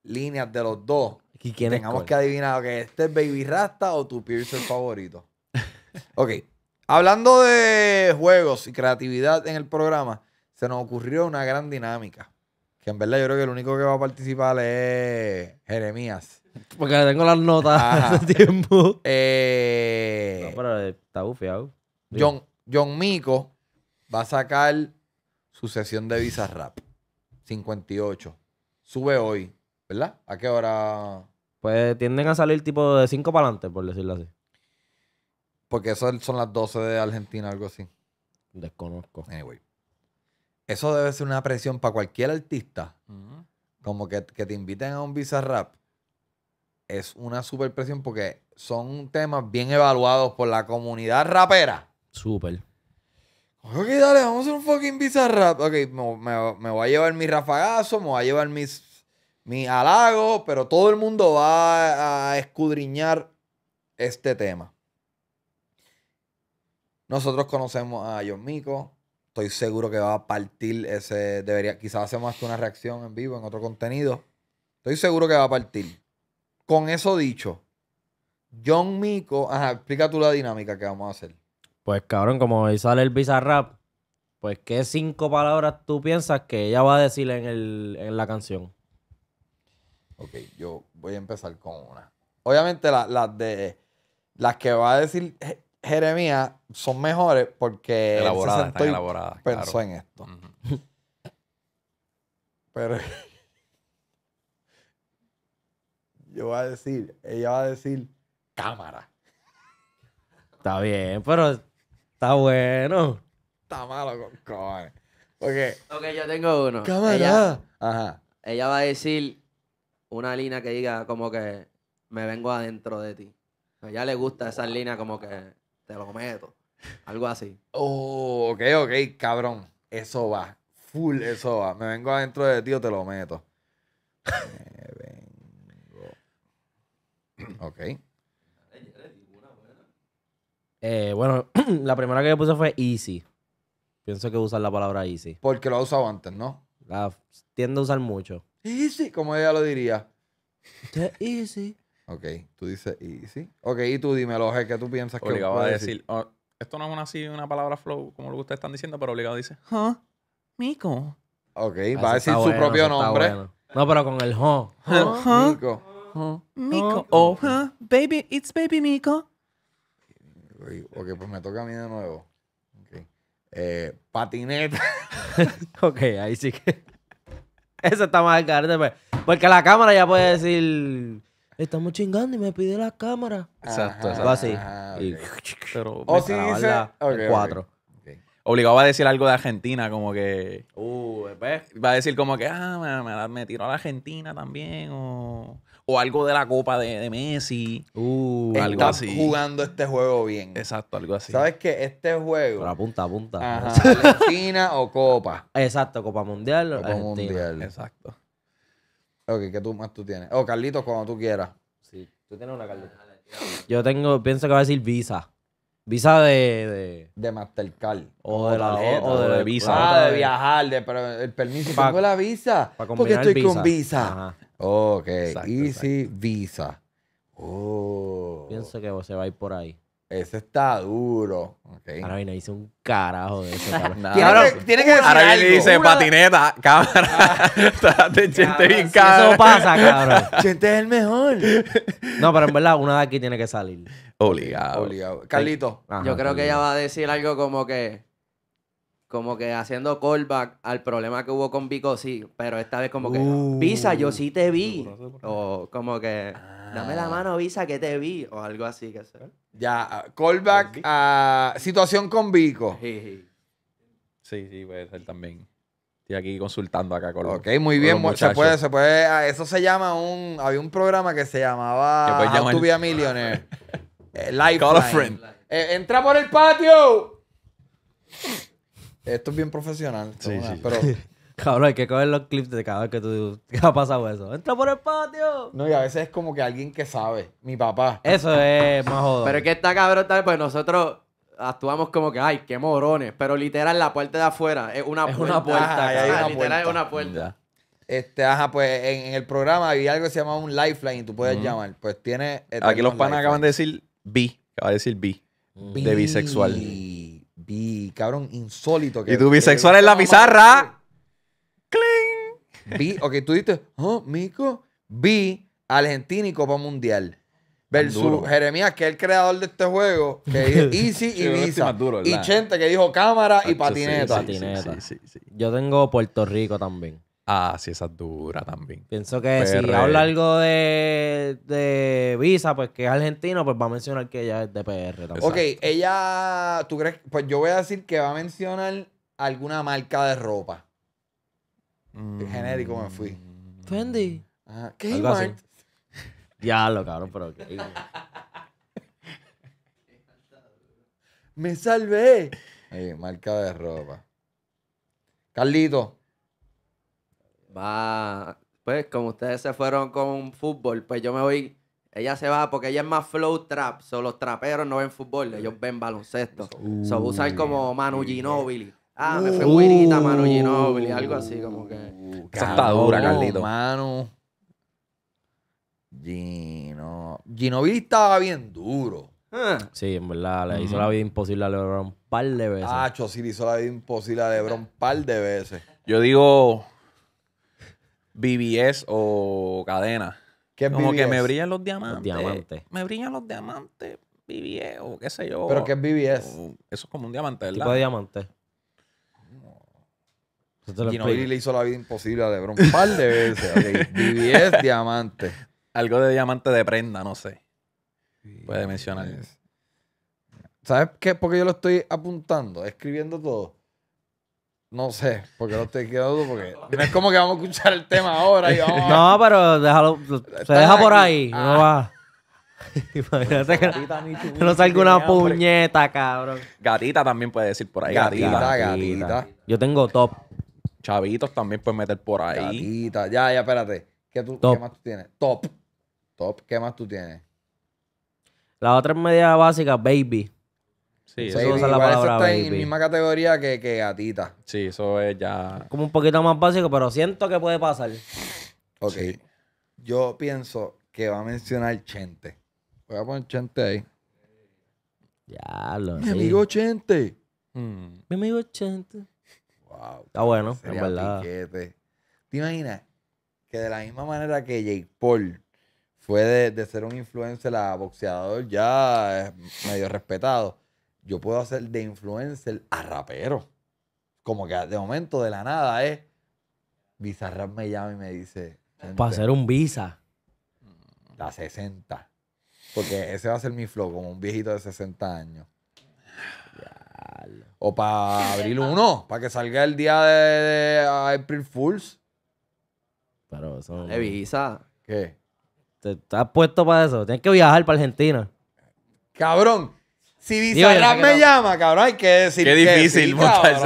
líneas de los dos. ¿Y Tengamos que adivinar, que este es Baby Rasta o tu el favorito. (laughs) Ok. Hablando de juegos y creatividad en el programa, se nos ocurrió una gran dinámica. Que en verdad yo creo que el único que va a participar es Jeremías. Porque tengo las notas (laughs) hace tiempo. Eh, no, pero está bufiado. John, Mico va a sacar su sesión de Visa Rap. 58. Sube hoy, ¿verdad? ¿A qué hora? Pues tienden a salir tipo de 5 para adelante, por decirlo así. Porque eso son las 12 de Argentina, algo así. Desconozco. Anyway. Eso debe ser una presión para cualquier artista. Como que, que, te inviten a un Visa Rap es una super presión porque son temas bien evaluados por la comunidad rapera. Súper. Ok, dale, vamos a hacer un fucking bizarra. Ok, me, voy a llevar mi rafagazo, me voy a llevar mis, mi halago, pero todo el mundo va a escudriñar este tema. Nosotros conocemos a John Mico. Estoy seguro que va a partir ese. Debería, quizás hacemos hasta una reacción en vivo, en otro contenido. Estoy seguro que va a partir. Con eso dicho, John Mico, ajá, explica tú la dinámica que vamos a hacer. Pues cabrón, como ahí sale el Bizarrap, pues ¿qué cinco palabras tú piensas que ella va a decir en, la canción? Ok, yo voy a empezar con una. Obviamente las de las que va a decir Jeremías son mejores porque él pensó en esto. Pero yo voy a decir, ella va a decir cámara. Está bien, pero está bueno. Está malo con Ok, yo tengo uno. Cámara. Ella, Ajá. ella va a decir una línea que diga como que me vengo adentro de ti. A ella le gusta esa línea como que te lo meto. Algo así. Oh, ok, ok, cabrón. Eso va. Full, eso va. Me vengo adentro de ti o te lo meto. (laughs) (clears throat) Ok. Eh, bueno, (clears throat) la primera que yo puse fue easy. Pienso que usar la palabra easy. Porque lo he usado antes, ¿no? La tiendo a usar mucho. Easy, como ella lo diría. easy. Ok, tú dices easy. Ok, y tú dime dímelo, que tú piensas que Obligado a decir? Oh, esto no es una, así, una palabra flow como lo que ustedes están diciendo, pero obligado dice, ¿huh? Mico. Ok, ah, va a decir su propio nombre. No, pero con el ho. (laughs) Mico. Mico. Oh, oh baby, it's baby Mico. Ok, pues me toca a mí de nuevo. Okay. Eh, patineta. (laughs) ok, ahí sí que. (laughs) Eso está más pues, porque la cámara ya puede decir. Estamos chingando y me pide la cámara. Exacto, exacto. así. Ah, (laughs) Pero o si dice. cuatro. Obligado a decir algo de Argentina, como que. Uh, pues. Va a decir como que, ah, me, me tiró a la Argentina también. O, o algo de la copa de, Messi. Uh, algo así. jugando este juego bien. Exacto, algo así. ¿Sabes qué? Este juego. Pero apunta, apunta. Ajá, Argentina o Copa. Exacto, Copa Mundial. Copa Mundial. Exacto. Ok, ¿qué tú más tú tienes? O oh, Carlitos, cuando tú quieras. Sí. Tú tienes una, Carlitos. Yo tengo, pienso que va a decir Visa. Visa de. De, Mastercard. O, de la o, de, Visa. Ah, de viajar, de, pero el permiso. tengo la Visa. Porque estoy con Visa. Ajá. Ok, Easy Visa. Oh. Pienso que se va a ir por ahí. Ese está duro. Okay. Ahora viene, dice un carajo de eso, por (laughs) ¿Tiene, Ahora dice patineta, cámara. Chente bien cabrón. Eso pasa, (laughs) cabrón. Chente es el mejor. No, pero en verdad, una de aquí tiene que salir. Obligado. Obligado. Carlito. yo creo que ella va a decir algo como que como que haciendo callback al problema que hubo con Vico, sí, pero esta vez como que, uh, Visa, yo sí te vi. O como que, dame la ah. mano, Visa, que te vi. O algo así, que sé. Ya, ah, callback a situación con Vico. Sí, sí, puede ser también. Estoy aquí consultando acá con los, Ok, muy bien. se puede, se puede. Ah, eso se llama un. Había un programa que se llamaba How to a Millionaire. (laughs) Eh, Call friend. Eh, entra por el patio. Esto es bien profesional. Sí, sí. (laughs) Cabrón, hay que coger los clips de cada vez que tú ¿Qué ha pasado eso. ¡Entra por el patio! No, y a veces es como que alguien que sabe. Mi papá. Eso es más jodido. Pero es que está cabrón tal, pues nosotros actuamos como que, ay, qué morones. Pero literal, la puerta de afuera es una es puerta. Una puerta literal es una puerta. Este, ajá, pues en, el programa había algo que se llamaba un lifeline tú puedes llamar. Pues tiene. Eh, Aquí los panas acaban de decir bi. Acaba de decir bi. De bisexual vi, cabrón, insólito. Que, y tu bisexual en la pizarra. ¡Cling! Vi, ok, tú dices, oh, Mico, vi Argentina y Copa Mundial. Versus Jeremías, que es el creador de este juego, que es (laughs) Easy y Visa. y Chente, que dijo cámara y patineta. Yo tengo Puerto Rico también. Ah, sí, esa es dura también. Pienso que si habla algo de, Visa, pues que es argentino, pues va a mencionar que ella es de PR también. Ok, ella, ¿tú crees? Pues yo voy a decir que va a mencionar alguna marca de ropa. Mm. Genérico me fui. Fendi. Kmart. (laughs) Ya lo cabrón, pero (laughs) me salvé. marca de ropa. Carlito va, pues como ustedes se fueron con fútbol, pues yo me voy, ella se va porque ella es más flow trap, solo los traperos no ven fútbol, ellos ven baloncesto. Uh, usan como Manu Ginobili. Ah, me fue uh, Manu Ginobili, algo así como que. Esa está dura, Carlito. Manu. Gino. Ginobili estaba bien duro. Ah. Sí, en verdad, le hizo la vida imposible a Lebron un par de veces. Ah, sí, le hizo la vida imposible a Lebron un par de veces. Yo digo, BBS o cadena. Como que me brillan los diamantes. Me brillan los diamantes. BBS o qué sé yo. ¿Pero qué es BBS? eso es como un diamante, ¿verdad? Tipo de diamante. Y le hizo la vida imposible a Lebron un par de veces. BBS (laughs) diamante. Algo de diamante de prenda, no sé. Puede mencionar. ¿Sabes qué? Porque yo lo estoy apuntando, escribiendo todo. No sé, porque no te tú, porque no es como que vamos a escuchar el tema ahora y vamos a- No, pero déjalo. Se deja por ahí. No ah. va. (laughs) Imagínate que no, salga una puñeta, cabrón. Gatita también puede decir por ahí. Gatita. Gatita, Yo tengo top. Chavitos también puede meter por ahí. Gatita. Ya, ya, espérate. ¿Qué, tú, ¿Qué más tú tienes? Top. Top. ¿Qué más tú tienes? La otra es media básica, baby. Sí, eso, igual la palabra, está misma categoría que, que gatita. Sí, eso es ya. Como un poquito más básico, pero siento que puede pasar. Ok. Yo pienso que va a mencionar Chente. Voy a poner Chente ahí. Ya lo mm. Mi amigo Chente. Mi amigo Chente. Wow. Está bueno, verdad. ¿Te imaginas que de la misma manera que Jake Paul fue de, ser un influencer la boxeador ya medio respetado? yo puedo hacer de influencer a rapero. Como que de momento, de la nada, es. Bizarrap me llama y me dice. Para hacer un visa. La 60. Porque ese va a ser mi flow, como un viejito de 60 años. O para abril uno? para que salga el día de, April Fools. Pero eso. visa. ¿Qué? Te estás puesto para eso. Tienes que viajar para Argentina. Cabrón, si Bizarrap me llama, cabrón, hay que decir Qué difícil montarse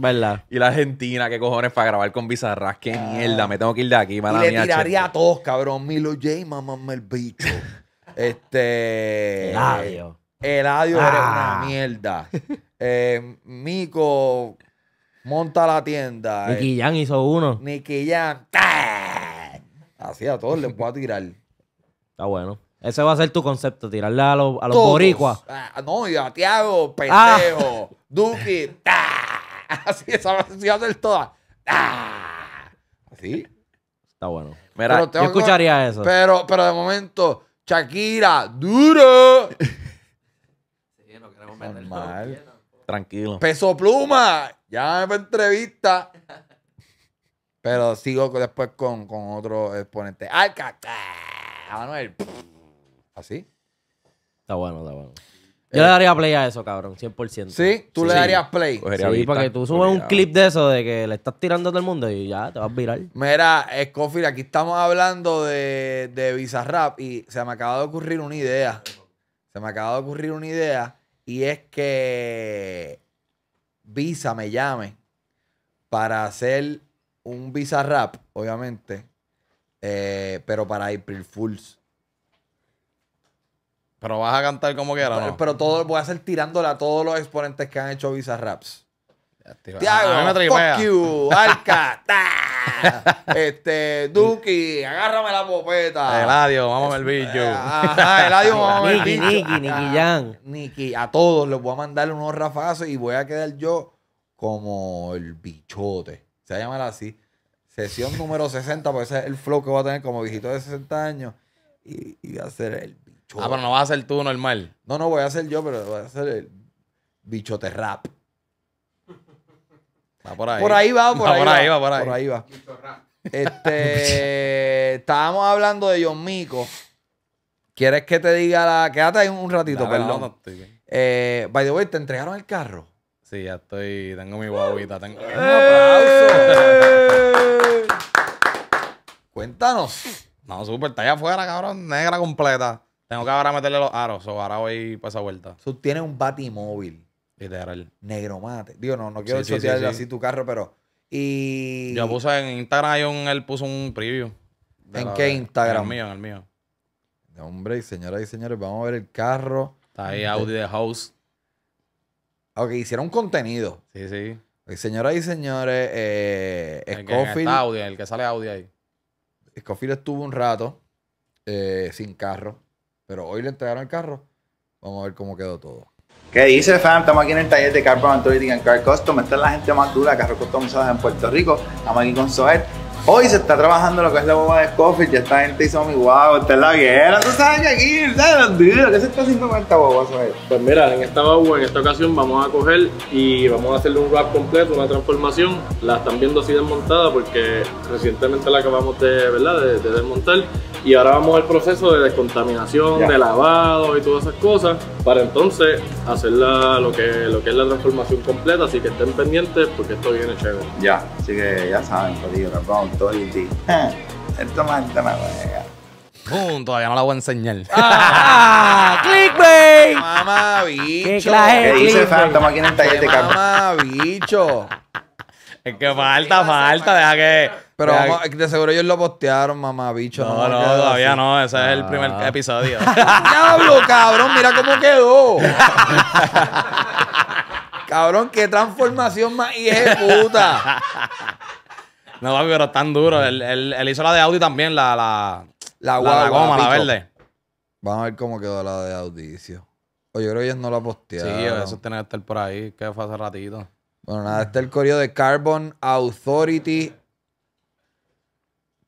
¿Verdad? Y la Argentina, qué cojones para grabar con Bizarrap. Qué ah. mierda, me tengo que ir de aquí. Mala y le tiraría a todos, cabrón. Milo J, mamame el bicho. (laughs) este... Eladio. Eladio ah. era una mierda. Eh, Mico monta la tienda. Nicky eh, Jan hizo uno. Nicky Jan. Así a todos les puedo tirar. Está bueno. Ese va a ser tu concepto, tirarle a, los, a los boricuas. Ah, no, y a Tiago, ah. pendejo, Duki, (laughs) Así, esa va a ser toda. Así. Está bueno. Mira, yo escucharía eso. Pero, pero de momento, Shakira, duro. Normal. Tranquilo. Peso pluma. Ya me entrevista. Pero sigo después con, con otro exponente. Alca. Manuel. Así. Está bueno, está bueno. Yo le daría play a eso, cabrón, 100%. ¿Sí? ¿Tú le darías play? para Sí, para tú subes un clip de eso de que le estás tirando a todo el mundo y ya te vas a virar. Mira, Scofield, eh, aquí estamos hablando de, de Rap y se me acaba de ocurrir una idea. Se me acaba de ocurrir una idea y es que Visa me llame para hacer un Rap obviamente, eh, pero para April Fools. Pero vas a cantar como quieras, pero, ¿no? Pero todo, voy a hacer tirándole a todos los exponentes que han hecho Visa Raps. Tiago, ah, fuck you, Arca, este, Duki, agárrame la popeta. Eladio, vamos el bicho. el Eladio, vamos el bicho. Niki, Niki, Jan. Niki, a todos les voy a mandar unos rafazos y voy a quedar yo como el bichote. Se va a llamar así. Sesión número 60, porque ese es el flow que voy a tener como viejito de 60 años. Y, y voy a ser el Ah, pero no vas a ser tú normal. No, no, voy a ser yo, pero voy a ser el bichote rap. Va por ahí. Por ahí va, por, ahí, por ahí, va. por ahí. Por ahí va. Este, (laughs) estábamos hablando de John Mico. ¿Quieres que te diga la... Quédate ahí un ratito, perdón. No, no estoy bien. Eh, by the way, ¿te entregaron el carro? Sí, ya estoy... Tengo mi guaguita. ¡Un ¡Eh! aplauso! Cuéntanos. No, súper. Está allá afuera, cabrón. Negra completa. Tengo que ahora meterle los aros, o ahora voy para esa vuelta. Tú tienes un batimóvil. Literal. Negro mate. Digo, no, no quiero sí, así tu carro, pero. Y. Yo puse en Instagram, él puso un preview. ¿En qué Instagram? En el mío, en el mío. Hombre, y señoras y señores, vamos a ver el carro. Está ahí Audi de House. Ok, hicieron un contenido. Sí, sí. Señoras y señores, eh, el Que el que sale Audi ahí. Scofield estuvo un rato eh, sin carro. Pero hoy le entregaron el carro. Vamos a ver cómo quedó todo. ¿Qué dice, fam? Estamos aquí en el taller de Carbon Authority and Car Custom. Esta es la gente más dura, carros customizados en Puerto Rico. Estamos aquí con Soet. Hoy se está trabajando lo que es la boba de Coffee. Ya esta gente hizo mi guau, wow, es la guerra. Tú sabes que aquí, ¿sabes? ¿Qué se está haciendo con esta boba, Soet? Pues mira, en esta boba, en esta ocasión, vamos a coger y vamos a hacerle un wrap completo, una transformación. La están viendo así desmontada porque recientemente la acabamos de, ¿verdad? de desmontar y ahora vamos al proceso de descontaminación, de lavado y todas esas cosas para entonces hacer lo, que, es la transformación completa, así que estén pendientes porque esto viene chévere. Ya, así que ya saben, Nos pronto todo el día. Esto más, esto más, ¡Pum! Todavía no la voy a enseñar. (laughs) Ah, ¡Clickbait! ¡Mamá bicho! ¿Qué, clase, ¿Qué dice aquí en el taller de ¡Mamá bicho! Es que falta, falta. Deja que... Pero vamos, de seguro ellos lo postearon, mamá, bicho. No, no, todavía no. Ese es el ah. primer episodio. (laughs) ¡Diablo, cabrón! Mira cómo quedó. cabrón, qué transformación más hija puta. No, papi, pero es tan duro. Él, hizo la de Audi también, la, la, la, goma, la verde. Vamos a ver cómo quedó la de Audicio. Oye, yo creo que ellos no la postearon. Sí, eso tiene que estar por ahí, que fue hace ratito. Bueno, nada, está el correo de Carbon Authority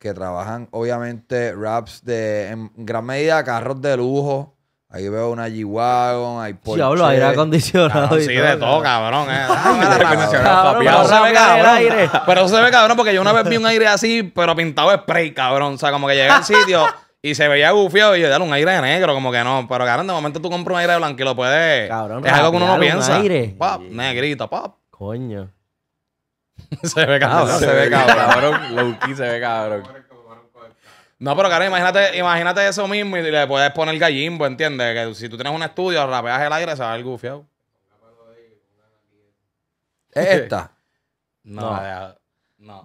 que trabajan, obviamente, raps de, en gran medida, carros de lujo. Ahí veo una G-Wagon, hay Porsche. hablo aire acondicionado. sí, de todo, cabrón. Eh. pero se ve cabrón. se ve cabrón porque yo una vez vi un aire así, pero pintado spray, cabrón. O sea, como que llegué al sitio y se veía gufiado y yo, dale un aire de negro, como que no. Pero cabrón, de momento tú compras un aire blanco y lo puedes. es algo que uno no piensa. Aire. negrito, pap. Coño. (laughs) se ve cabrón, ah, se, ve cabrón. Lowkey se ve cabrón. No, pero cara, imagínate, imagínate eso mismo y le puedes poner gallimbo, ¿entiendes? Que si tú tienes un estudio, rapeas el aire, se va el gufiado. ¿Es esta? no,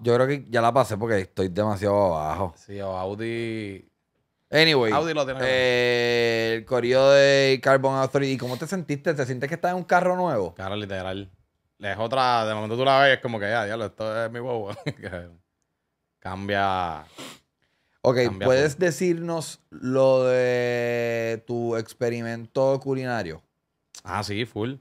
Yo creo que ya la pasé porque estoy demasiado abajo. Sí, o Audi. Anyway, Audi lo tiene eh, el corrido de Carbon Authority. ¿Y cómo te sentiste? ¿Te sientes que estás en un carro nuevo? Cara, literal es otra, de momento tú la ves, como que ya, ah, diablo, esto es mi bobo. (laughs) cambia. Ok, ¿puedes decirnos lo de tu experimento culinario? Ah, sí, full.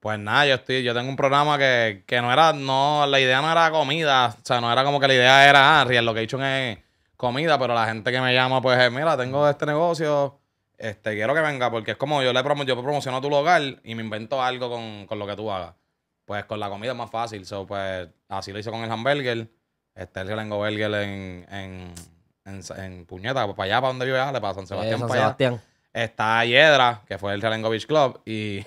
Pues nada, yo estoy, yo tengo un programa que, no era, no, la idea no era comida, o sea, no era como que la idea era, ah, he hecho es comida, pero la gente que me llama, pues, mira, tengo este negocio, este, quiero que venga, porque es como yo le promociono tu local y me invento algo con, con lo que tú hagas pues con la comida es más fácil. pues, así lo hice con el hamburger. Este, el Burger en, en, Puñeta, pues, para allá, para donde vive Ale, para San eh, Sebastián. Está Hiedra, que fue el Relengo Beach Club. Y...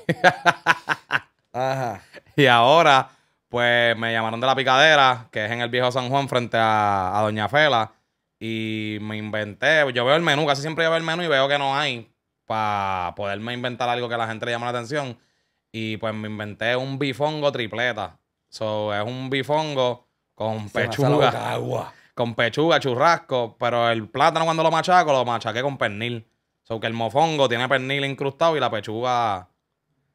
(laughs) y ahora, pues me llamaron de la picadera, que es en el viejo San Juan, frente a, Doña Fela. Y me inventé, yo veo el menú, casi siempre veo el menú y veo que no hay para poderme inventar algo que a la gente le llame la atención. Y pues me inventé un bifongo tripleta. So, es un bifongo con pechuga. Con pechuga, churrasco. Pero el plátano cuando lo machaco, lo machaqué con pernil. So que el mofongo tiene pernil incrustado y la pechuga.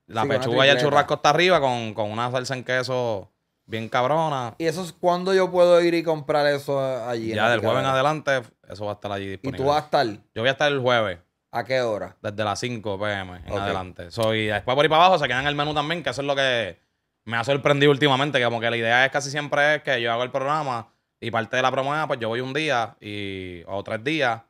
La pechuga y el churrasco está arriba con, con una salsa en queso bien cabrona. ¿Y eso es cuando yo puedo ir y comprar eso allí? Ya del jueves en adelante, eso va a estar allí disponible. ¿Y tú vas a estar? Yo voy a estar el jueves. ¿A qué hora? Desde las 5 pm en adelante. Soy después por ir para abajo se quedan el menú también, que eso es lo que me ha sorprendido últimamente, que como que la idea es casi siempre es que yo hago el programa y parte de la promoción ah, pues yo voy un día y, o tres días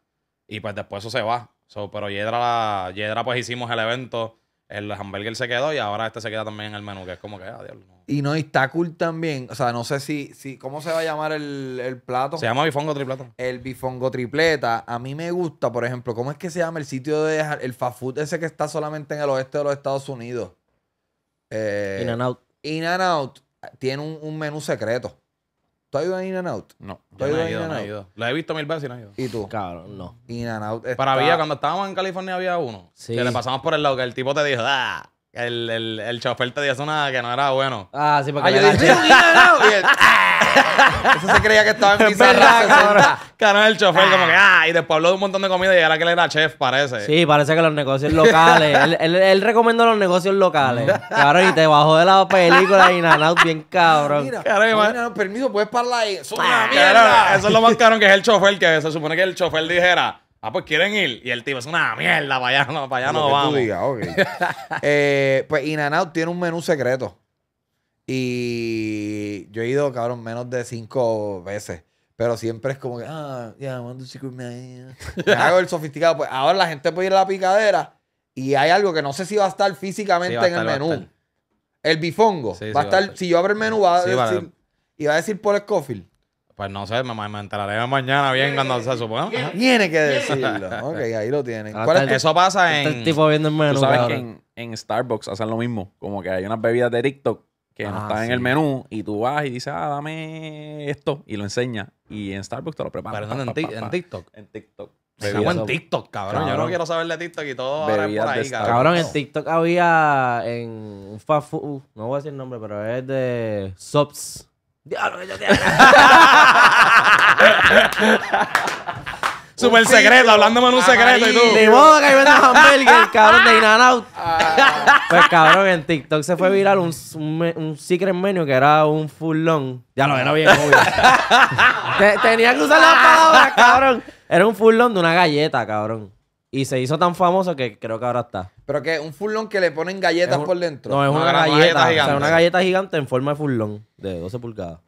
y pues después eso se va. pero Yedra, la, Yedra, pues hicimos el evento el hamburger se quedó y ahora este se queda también en el menú, que es como que, ah, Y no, está cool también. O sea, no sé si, si ¿cómo se va a llamar el, plato? Se llama bifongo tripleta. El bifongo tripleta. A mí me gusta, por ejemplo, ¿cómo es que se llama el sitio de el fast food ese que está solamente en el oeste de los Estados Unidos? Eh, in and Out. In and Out tiene un menú secreto. ¿Tú has ido a In and Out? No. Yo no he In no he Lo he visto mil veces y no he ido. ¿Y tú? Claro, no. In and Out Para había, cuando estábamos en California había uno. Sí. Que le pasamos por el lado, que el tipo te dijo, ¡ah! el, el, el chofer te dio una que no era bueno. Ah, sí, porque ah, (laughs) ah". Eso se creía que estaba en (laughs) pizarra. Canal el chofer, como que, ah. ah, y después habló de un montón de comida y ahora que él era chef, parece. Sí, parece que los negocios locales. él, él, recomendó los negocios locales. Claro, y te bajó de la película y nada bien cabrón. Mira, cabrón, mira, permiso, puedes parlar ahí. Eso es lo más caro que es el chofer, que se supone que el chofer dijera Ah, pues quieren ir. Y el tipo es una mierda, para allá no, no vamos. Tú okay. (laughs) Eh, pues Inanao tiene un menú secreto. Y yo he ido, cabrón, menos de cinco veces. Pero siempre es como que, ah, ya, mando me hago el sofisticado. Pues, ahora la gente puede ir a la picadera y hay algo que no sé si va a estar físicamente en el menú. El bifongo. va, a estar, si yo abro el menú, va a decir, y va a decir pues no sé, me, me enteraré mañana bien cuando se supone. Tiene, que decirlo. (laughs) ok, ahí lo tiene. Ah, ¿Cuál es? Eso pasa en. Este tipo viendo el menú. Tú sabes en, Starbucks hacen lo mismo. Como que hay unas bebidas de TikTok que no ah, están en el menú y tú vas y dices, ah, dame esto y lo enseñas. Y en Starbucks te lo preparan. Pero no en, TikTok. En TikTok. en TikTok, cabrón. Yo no quiero saber de TikTok y todo ahora por ahí, cabrón. Cabrón, en TikTok había en un uh, no voy a decir el nombre, pero es de Subs. Diablo, que yo te Super (laughs) secreto, hablándome de un secreto y tú. Ni modo que me una hamburger, cabrón, de In and Out. Ah. Pues cabrón, en TikTok se fue viral un, un, secret menu que era un full Ya lo era bien obvio. (laughs) tenía que usar la palabra, cabrón. Era un full de una galleta, cabrón. Y se hizo tan famoso que creo que ahora está. Pero que un furlón que le ponen galletas por dentro. No, es una, galleta, gigante. O una galleta gigante en forma de furlón de 12 pulgadas.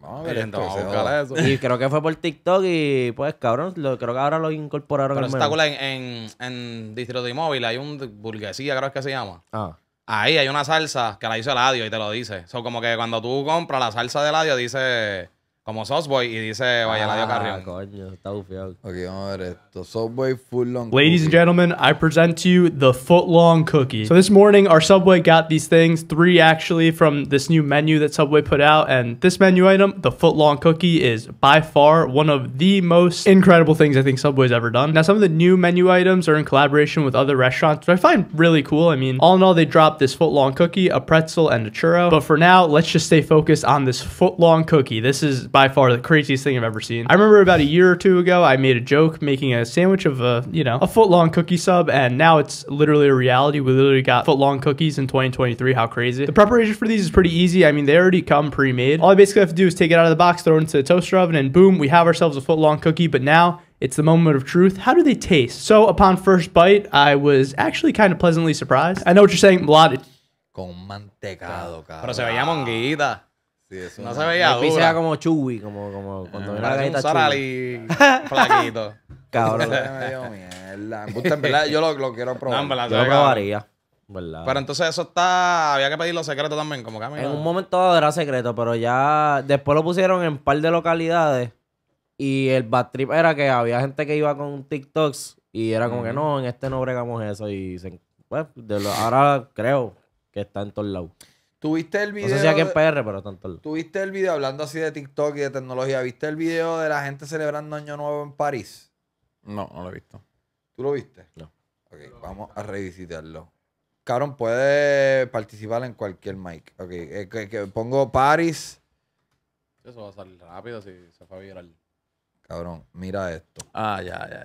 Vamos a ver, eso. Y creo que fue por TikTok y pues cabrón, lo, creo que ahora lo incorporaron. Pero está cool en, en, en Distrito de Inmóvil, hay un burguesía, creo que se llama. Ah. Ahí hay una salsa que la hizo Eladio y te lo dice. son como que cuando tú compras la salsa de Eladio dice como Sosboy y dice Vaya Eladio ah, Carrión. coño, está bufiado. Ok, vamos a ver esto. The Subway Ladies cookie. and gentlemen, I present to you the footlong cookie. So this morning, our Subway got these things, three actually, from this new menu that Subway put out. And this menu item, the footlong cookie, is by far one of the most incredible things I think Subway's ever done. Now, some of the new menu items are in collaboration with other restaurants, which I find really cool. I mean, all in all, they dropped this footlong cookie, a pretzel, and a churro. But for now, let's just stay focused on this footlong cookie. This is by far the craziest thing I've ever seen. I remember about a year or two ago, I made a joke making a sandwich of a, you know, a foot long cookie sub. And now it's literally a reality. We literally got foot long cookies in 2023. How crazy. The preparation for these is pretty easy. I mean, they already come pre-made. All I basically have to do is take it out of the box, throw it into the toaster oven and boom, we have ourselves a foot long cookie. But now it's the moment of truth. How do they taste? So upon first bite, I was actually kind of pleasantly surprised. I know what you're saying, Blot. Con mantecado, cabrón. Pero se veía monguita. Sí, es no se veía dura. como chewy, como, como cuando eh, era galleta flaquito. (laughs) Cabrón. me mierda. en verdad, yo lo, quiero probar. yo lo probaría. ¿verdad? Pero entonces eso está. Había que pedir los secretos también, como que ah, En un momento era secreto, pero ya. Después lo pusieron en un par de localidades. Y el bad trip era que había gente que iba con TikToks. Y era como que no, en este no bregamos eso. Y dicen, pues, ahora creo que está en todos lados. ¿Tuviste el video? No sé si en PR, pero tanto. ¿Tuviste el video hablando así de TikTok y de tecnología? ¿Viste el video de la gente celebrando Año Nuevo en París? No, no lo he visto. ¿Tú lo viste? No. Ok, vamos a revisitarlo. Cabrón, puede participar en cualquier mic. Ok, eh, que, pongo Paris. Eso va a salir rápido si se fue a viral. Cabrón, mira esto. Ah, ya, ya.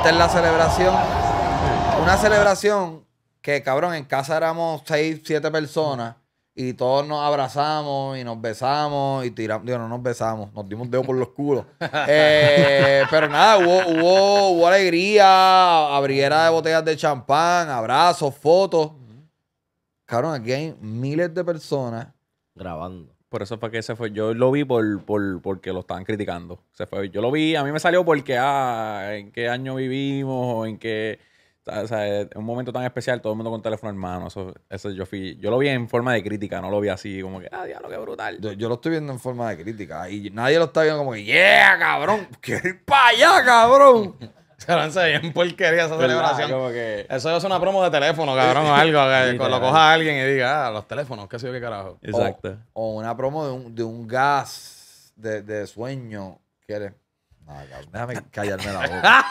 esta es la celebración. Una celebración que, cabrón, en casa éramos seis, siete personas y todos nos abrazamos y nos besamos y tiramos. Digo, no nos besamos, nos dimos dedo por los culos. (laughs) Eh, pero nada, hubo, hubo, hubo, alegría, abriera de botellas de champán, abrazos, fotos. Cabrón, aquí hay miles de personas grabando por eso fue que se fue. Yo lo vi por, por, porque lo estaban criticando. Se fue. Yo lo vi, a mí me salió porque, ah, en qué año vivimos o en qué. O sea, en un momento tan especial, todo el mundo con teléfono mano Eso, eso yo fui, yo lo vi en forma de crítica, no lo vi así como que, ah, diablo, qué brutal. Yo, lo estoy viendo en forma de crítica y nadie lo está viendo como que, yeah, cabrón, (laughs) Que ir para allá, cabrón. (laughs) Se lanza bien porquería esa celebración. Eso es una promo de teléfono, cabrón, o algo. Que (laughs) lo coja alguien y diga, ah, los teléfonos, qué sé yo, qué carajo. Exacto. O, una promo de un, de un gas de, de sueño. ¿Quieres? No, déjame callarme la boca.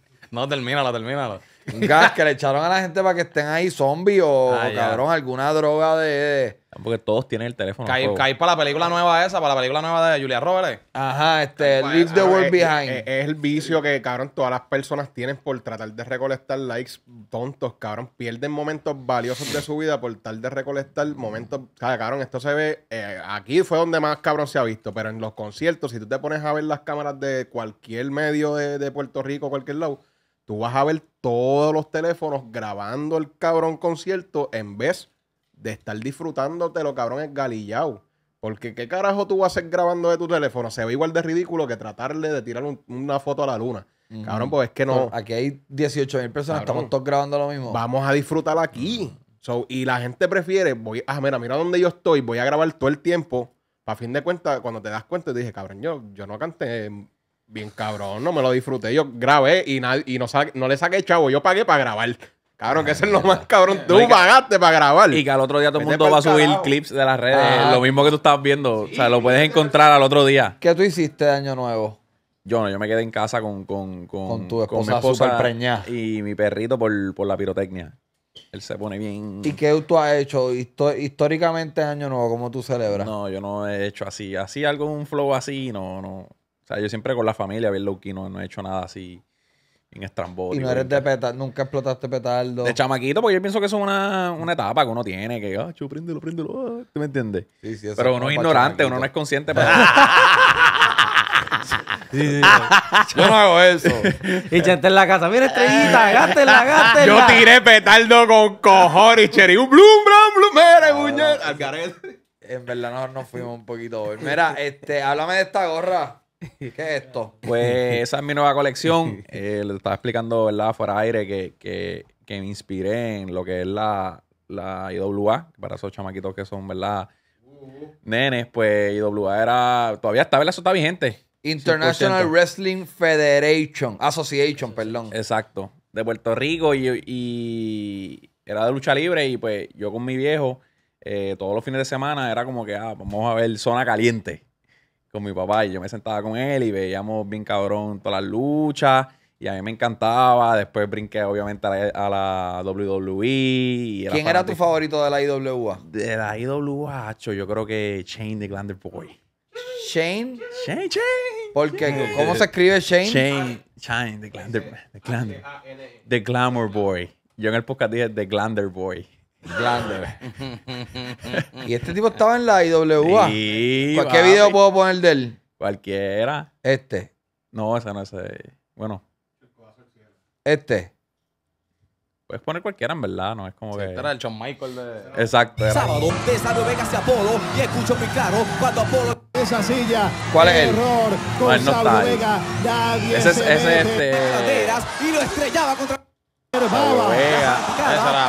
(laughs) no, termínalo, termínalo gas que le echaron a la gente para que estén ahí zombies o, ah, cabrón, alguna droga de. Ah, porque todos tienen el teléfono. Caí, para la película nueva esa, para la película nueva de Julia Roberts. Ajá, este, Leave the World Behind. Es, el vicio que, cabrón, todas las personas tienen por tratar de recolectar likes tontos, cabrón. Pierden momentos valiosos de su vida por tal de recolectar momentos. Cabrón, esto se ve. Eh, aquí fue donde más cabrón se ha visto, pero en los conciertos, si tú te pones a ver las cámaras de cualquier medio de, de Puerto Rico, cualquier lado tú vas a ver todos los teléfonos grabando el cabrón concierto en vez de estar disfrutándote lo cabrón es galillao. Porque qué carajo tú vas a hacer grabando de tu teléfono. Se ve igual de ridículo que tratarle de tirar una foto a la luna. Cabrón, pues es que no. Aquí hay 18 mil personas, estamos todos grabando lo mismo. Vamos a disfrutar aquí. y la gente prefiere, voy, ah, mira, mira dónde yo estoy, voy a grabar todo el tiempo. Para fin de cuentas, cuando te das cuenta, te dije, cabrón, yo, yo no canté bien cabrón, no me lo disfruté. Yo grabé y, y no, no le saqué chavo, yo pagué para grabar. Cabrón, que eso es lo ah, más cabrón. Tú pagaste para grabar. Y que al otro día todo el mundo va a subir clips de las redes. lo mismo que tú estás viendo. O sea, lo puedes encontrar al otro día. ¿Qué tú hiciste Año Nuevo? Yo no, yo me quedé en casa con, con, con, con tu esposa, con mi Y mi perrito por, por, la pirotecnia. Él se pone bien. ¿Y qué tú has hecho históricamente en Año Nuevo? ¿Cómo tú celebras? No, yo no he hecho así. Así algo, un flow así, no, no. O sea, yo siempre con la familia, bien low no, no he hecho nada así en estrambótico. Y no eres de petardo, nunca explotaste petardo. De chamaquito, porque yo pienso que eso es una, una etapa que uno tiene, que, ah, yo préndelo, préndelo, ah, ¿tú me entiendes? Sí, sí, Pero uno es ignorante, uno no es consciente. (laughs) (laughs) yo no hago eso. y chente en la casa. Mira, estrellita, gástenla, gástenla. (laughs) Yo tiré petardo con cojones y cheri. Un blum, blum, blum. Mira, buñal. Al En verdad, nos fuimos un poquito hoy. Mira, este, háblame de esta gorra. (laughs) ¿Qué es esto? Pues esa es mi nueva colección. (laughs) Eh, le estaba explicando, ¿verdad? Fuera aire que, me inspiré en lo que es la, la IWA, para esos chamaquitos que son, ¿verdad? Uh-huh. Nenes, pues IWA era. Todavía está, ¿verdad? Eso está vigente. International Wrestling Federation, Association, perdón. Exacto. De Puerto Rico y, era de lucha libre y pues yo con mi viejo eh, todos los fines de semana era como que, ah, vamos a ver zona caliente con mi papá y yo me sentaba con él y veíamos bien cabrón todas las luchas y a mí me encantaba. Después brinqué obviamente a la, WWE. ¿Quién era tu favorito de la IWA? De la IWA, yo creo que Shane de Glander Boy. Shane. Shane, Shane. ¿Cómo se escribe Shane? Shane, The Glander, Glamour Boy. Yo en el podcast dije The Glander Boy y este tipo estaba en la IWA. Sí, ¿Cualquier video puedo poner de él? Cualquiera. Este. No, ese no es. Eh, bueno. Este. Puedes poner cualquiera, en verdad, no es como que. Este era el John Michael de. Exacto. Era. Sábado, de Sabio Vega hacia Apolo, y escucho muy claro cuando Apolo. Esa silla. ¿Cuál es el Error, con no, Vega, ese es, ese este. Y lo estrellaba contra. Eso era A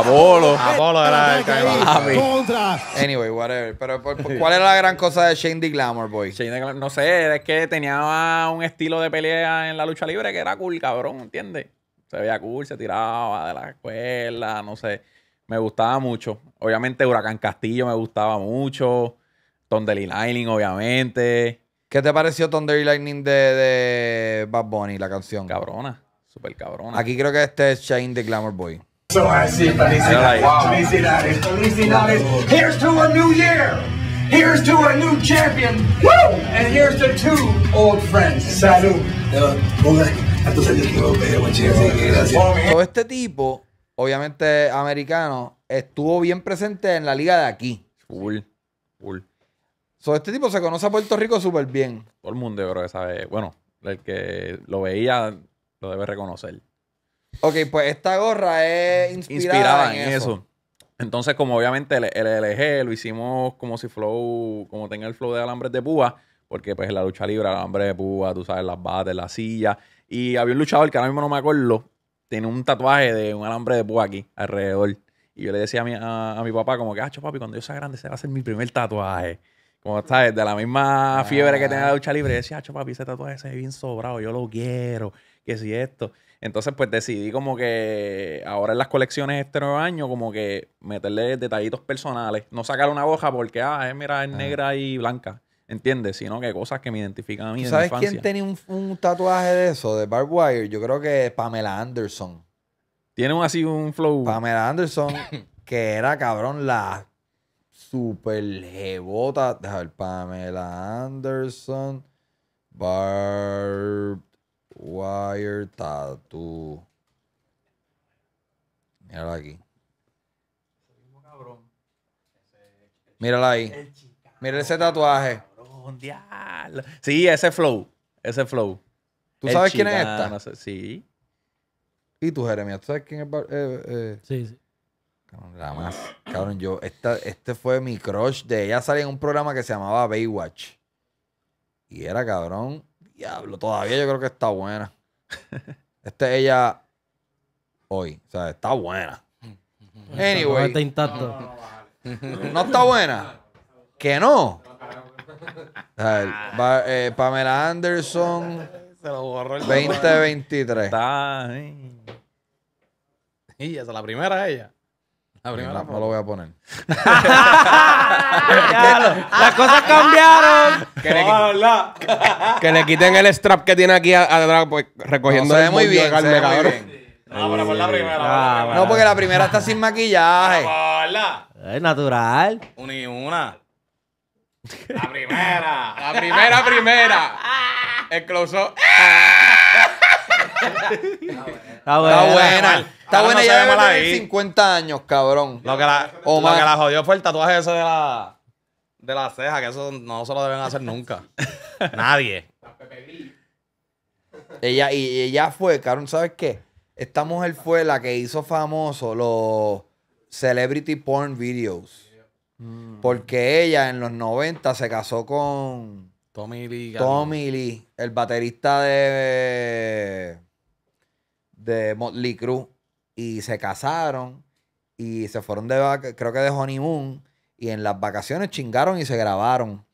Apolo. era el Contra. Anyway, whatever. Pero ¿cuál era la gran cosa de Shane the Glamour Boy? No sé, es que tenía un estilo de pelea en la lucha libre que era cool, cabrón, ¿entiendes? Se veía cool, se tiraba de la escuela, no sé. Me gustaba mucho. Obviamente, Huracán Castillo me gustaba mucho. Thunder Lightning, obviamente. ¿Qué te pareció Thunder Lightning de, de Bad Bunny, la canción? Cabrona cabrón. Aquí creo que este es Shane de Glamour Boy. Todo este tipo, obviamente americano, estuvo bien presente en la liga de aquí. Full, full. este tipo se conoce a Puerto Rico súper bien. Todo el mundo, que sabe. Bueno, el que lo veía lo debes reconocer. Ok, pues esta gorra es inspirada, en, eso. Entonces, como obviamente el, LG lo hicimos como si flow, como tenga el flow de alambres de púa, porque pues la lucha libre, alambre de púa, tú sabes, las bates, las silla. Y había un luchador que ahora mismo no me acuerdo, tiene un tatuaje de un alambre de púa aquí alrededor. Y yo le decía a mi, papá, como que, hacho papi, cuando yo sea grande, se va a hacer mi primer tatuaje. Como está de la misma fiebre que ah. tenía la lucha libre. decía, hacho papi, ese tatuaje se ve bien sobrado, yo lo quiero que si esto. Entonces, pues decidí como que ahora en las colecciones este nuevo año, como que meterle detallitos personales. No sacar una hoja porque, ah, mira, es negra y blanca. ¿Entiendes? Sino que cosas que me identifican a mí. ¿Sabes quién tenía un, tatuaje de eso, de Barbed Wire? Yo creo que Pamela Anderson. Tiene así un flow. Pamela Anderson, (coughs) que era cabrón la super jebota. Déjame ver, Pamela Anderson. Barbed Wire Tattoo. Mírala aquí. Mírala ahí. Mira ese tatuaje. Sí, ese flow. Ese flow. ¿Tú sabes quién es esta? Sí. ¿Y tú, Jeremia, ¿Tú sabes quién es? Eh, eh? Sí, sí. Cabrón, la más. Cabrón, yo. Esta, este fue mi crush de ella. Salía en un programa que se llamaba Baywatch. Y era, cabrón, Diablo, todavía yo creo que está buena. (laughs) Este ella hoy. O sea, está buena. Anyway. No está buena. Que no. (laughs) Eh, Pamela Anderson. Se lo 2023. Está. Y esa es la primera ella no, lo voy a poner. (laughs) las cosas cambiaron. Que le, quiten el strap que tiene aquí atrás, pues, recogiendo muy bien, No, por ah, la primera. no, porque la primera está sin maquillaje. Es natural. Una y una. La primera. La primera, primera. El (laughs) Está buena. Está buena. ya buena. 50 años, cabrón. Lo que, la, lo que la jodió fue el tatuaje ese de la, de la ceja, que eso no se lo deben hacer nunca. (laughs) Nadie. Ella, y ella fue, cabrón, ¿sabes qué? Esta mujer fue la que hizo famoso los celebrity porn videos. Mm. Porque ella en los 90 se casó con Tommy Lee. Tommy Lee, el baterista de de Motley Crue y se casaron y se fueron de, creo que de honeymoon y en las vacaciones chingaron y se grabaron.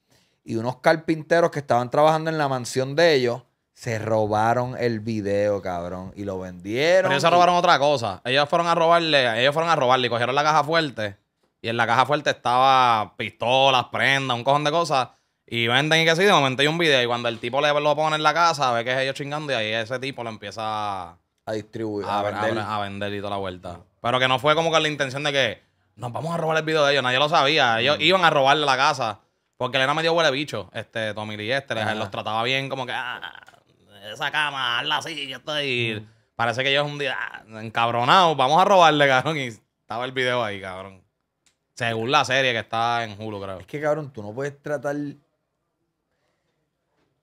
Y unos carpinteros que estaban trabajando en la mansión de ellos se robaron el video, cabrón, y lo vendieron. Pero ellos se robaron otra cosa. Ellos fueron a robarle, ellos fueron a robarle y cogieron la caja fuerte. Y en la caja fuerte estaba pistolas, prendas, un cojón de cosas. Y venden y que sí, de momento hay un video. Y cuando el tipo le lo pone en la casa, ve que es ellos chingando y ahí ese tipo lo empieza a a distribuir. A, vender. a, vender. y toda la vuelta. Pero que no fue como con la intención de que nos vamos a robar el video de ellos. Nadie lo sabía. Ellos iban a robarle la casa. Porque Elena me dio huele bicho, este, Tommy Lee los trataba bien, como que, ah, esa cama, hazla así, yo estoy. Parece que ellos un día, ah, encabronados, vamos a robarle, (laughs) cabrón. Y estaba el video ahí, cabrón. Según la serie que está en Hulu, creo. Es que, cabrón, tú no puedes tratar.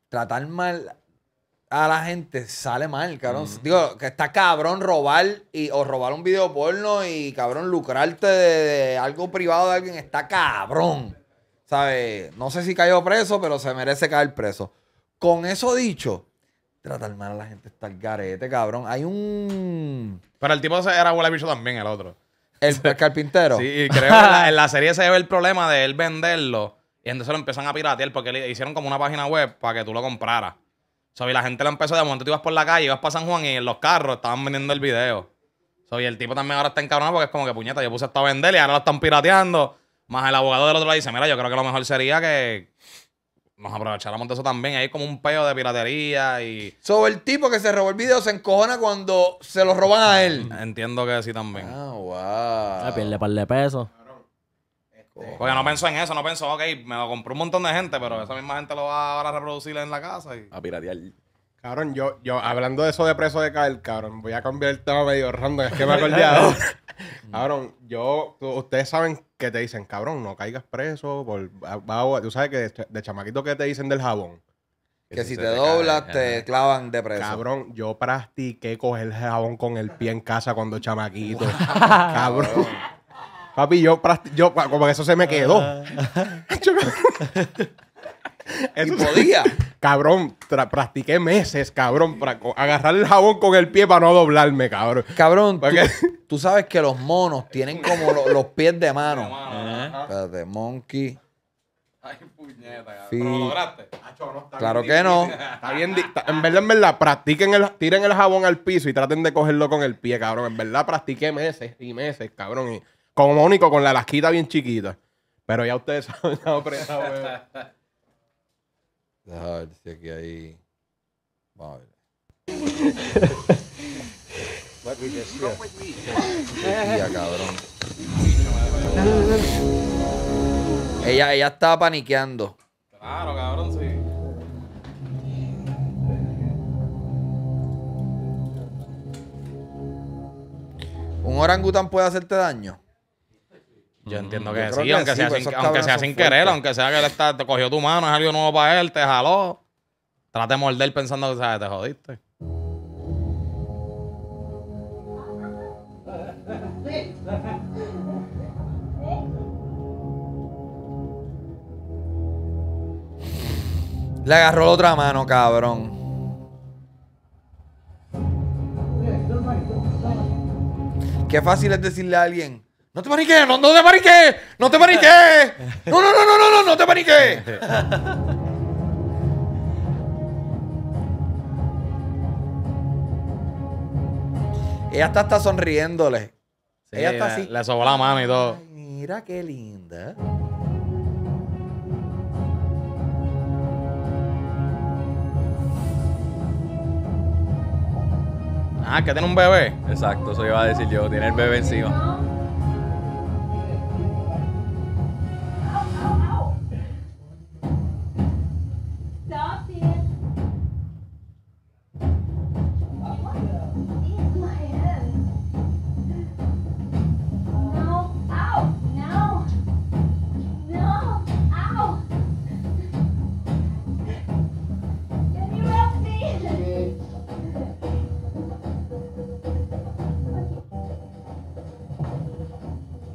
Tratar mal a la gente sale mal, cabrón. Digo, que está cabrón robar y, o robar un video porno y cabrón lucrarte de, algo privado de alguien. Está cabrón. ¿Sabes? No sé si cayó preso, pero se merece caer preso. Con eso dicho, tratar mal a la gente está garete, cabrón. Hay un. Pero el tipo era bola bicho también, el otro. El, (laughs) carpintero. sí, creo que en la, en la serie se ve el problema de él venderlo. Y entonces lo empiezan a piratear porque le hicieron como una página web para que tú lo compraras. So, la gente la empezó, de momento tú ibas por la calle, ibas para San Juan y en los carros estaban vendiendo el video. soy el tipo también ahora está encabronado porque es como que puñeta, yo puse esto a vender y ahora lo están pirateando. Más el abogado del otro lado dice, mira, yo creo que lo mejor sería que nos aprovecháramos de eso también. Hay como un peo de piratería y... Sobre el tipo que se robó el video se encojona cuando se lo roban a él. Entiendo que sí también. Ah, wow. Se ah, pierde par de pesos. Porque no pensó en eso, no pensó, ok, me lo compró un montón de gente, pero esa misma gente lo va ahora a reproducir en la casa. Y... A piratear. Cabrón, yo, yo, hablando de eso de preso de caer, cabrón, voy a cambiar el tema medio random, es que me (laughs) acordé ahora. (laughs) cabrón, yo, ustedes saben que te dicen, cabrón, no caigas preso, por, tú sabes que de, chamaquito que te dicen del jabón. Que, si, te, doblas, te clavan de preso. Cabrón, yo practiqué coger jabón con el pie en casa cuando chamaquito. cabrón. (laughs) Papi, yo, como que eso se me quedó. Uh, (laughs) y podía. Cabrón, practiqué meses, cabrón, para agarrar el jabón con el pie para no doblarme, cabrón. Cabrón, tú, sabes que los monos tienen como los pies de mano. De monkey. Ay, puñeta, cabrón. lo lograste? claro que no. en verdad, en verdad, practiquen el, tiren el jabón al piso y traten de cogerlo con el pie, cabrón. En verdad, practiqué meses y meses, cabrón. Y como Mónico, con la lasquita bien chiquita. Pero ya ustedes (laughs) saben, ya presa, Deja ver si aquí hay. Vamos a ver. cabrón. Ella, ella estaba paniqueando. Claro, cabrón, sí. ¿Un orangután puede hacerte daño? Yo entiendo que, sí, aunque, sea pues sin, querer, aunque sea que él está, te cogió tu mano, es algo nuevo para él, te jaló. Trate de morder pensando que ¿sabes? te jodiste. Le agarró la otra mano, cabrón. Qué fácil es decirle a alguien, no te paniques, no, no te paniques, no te paniques. No, no, no, no, no, no, no te paniques. (laughs) Ella está hasta sonriéndole. Ella está así. Le sobó la mano y todo. mira qué linda. Ah, que tiene un bebé. Exacto, eso iba a decir yo. Tiene el bebé encima.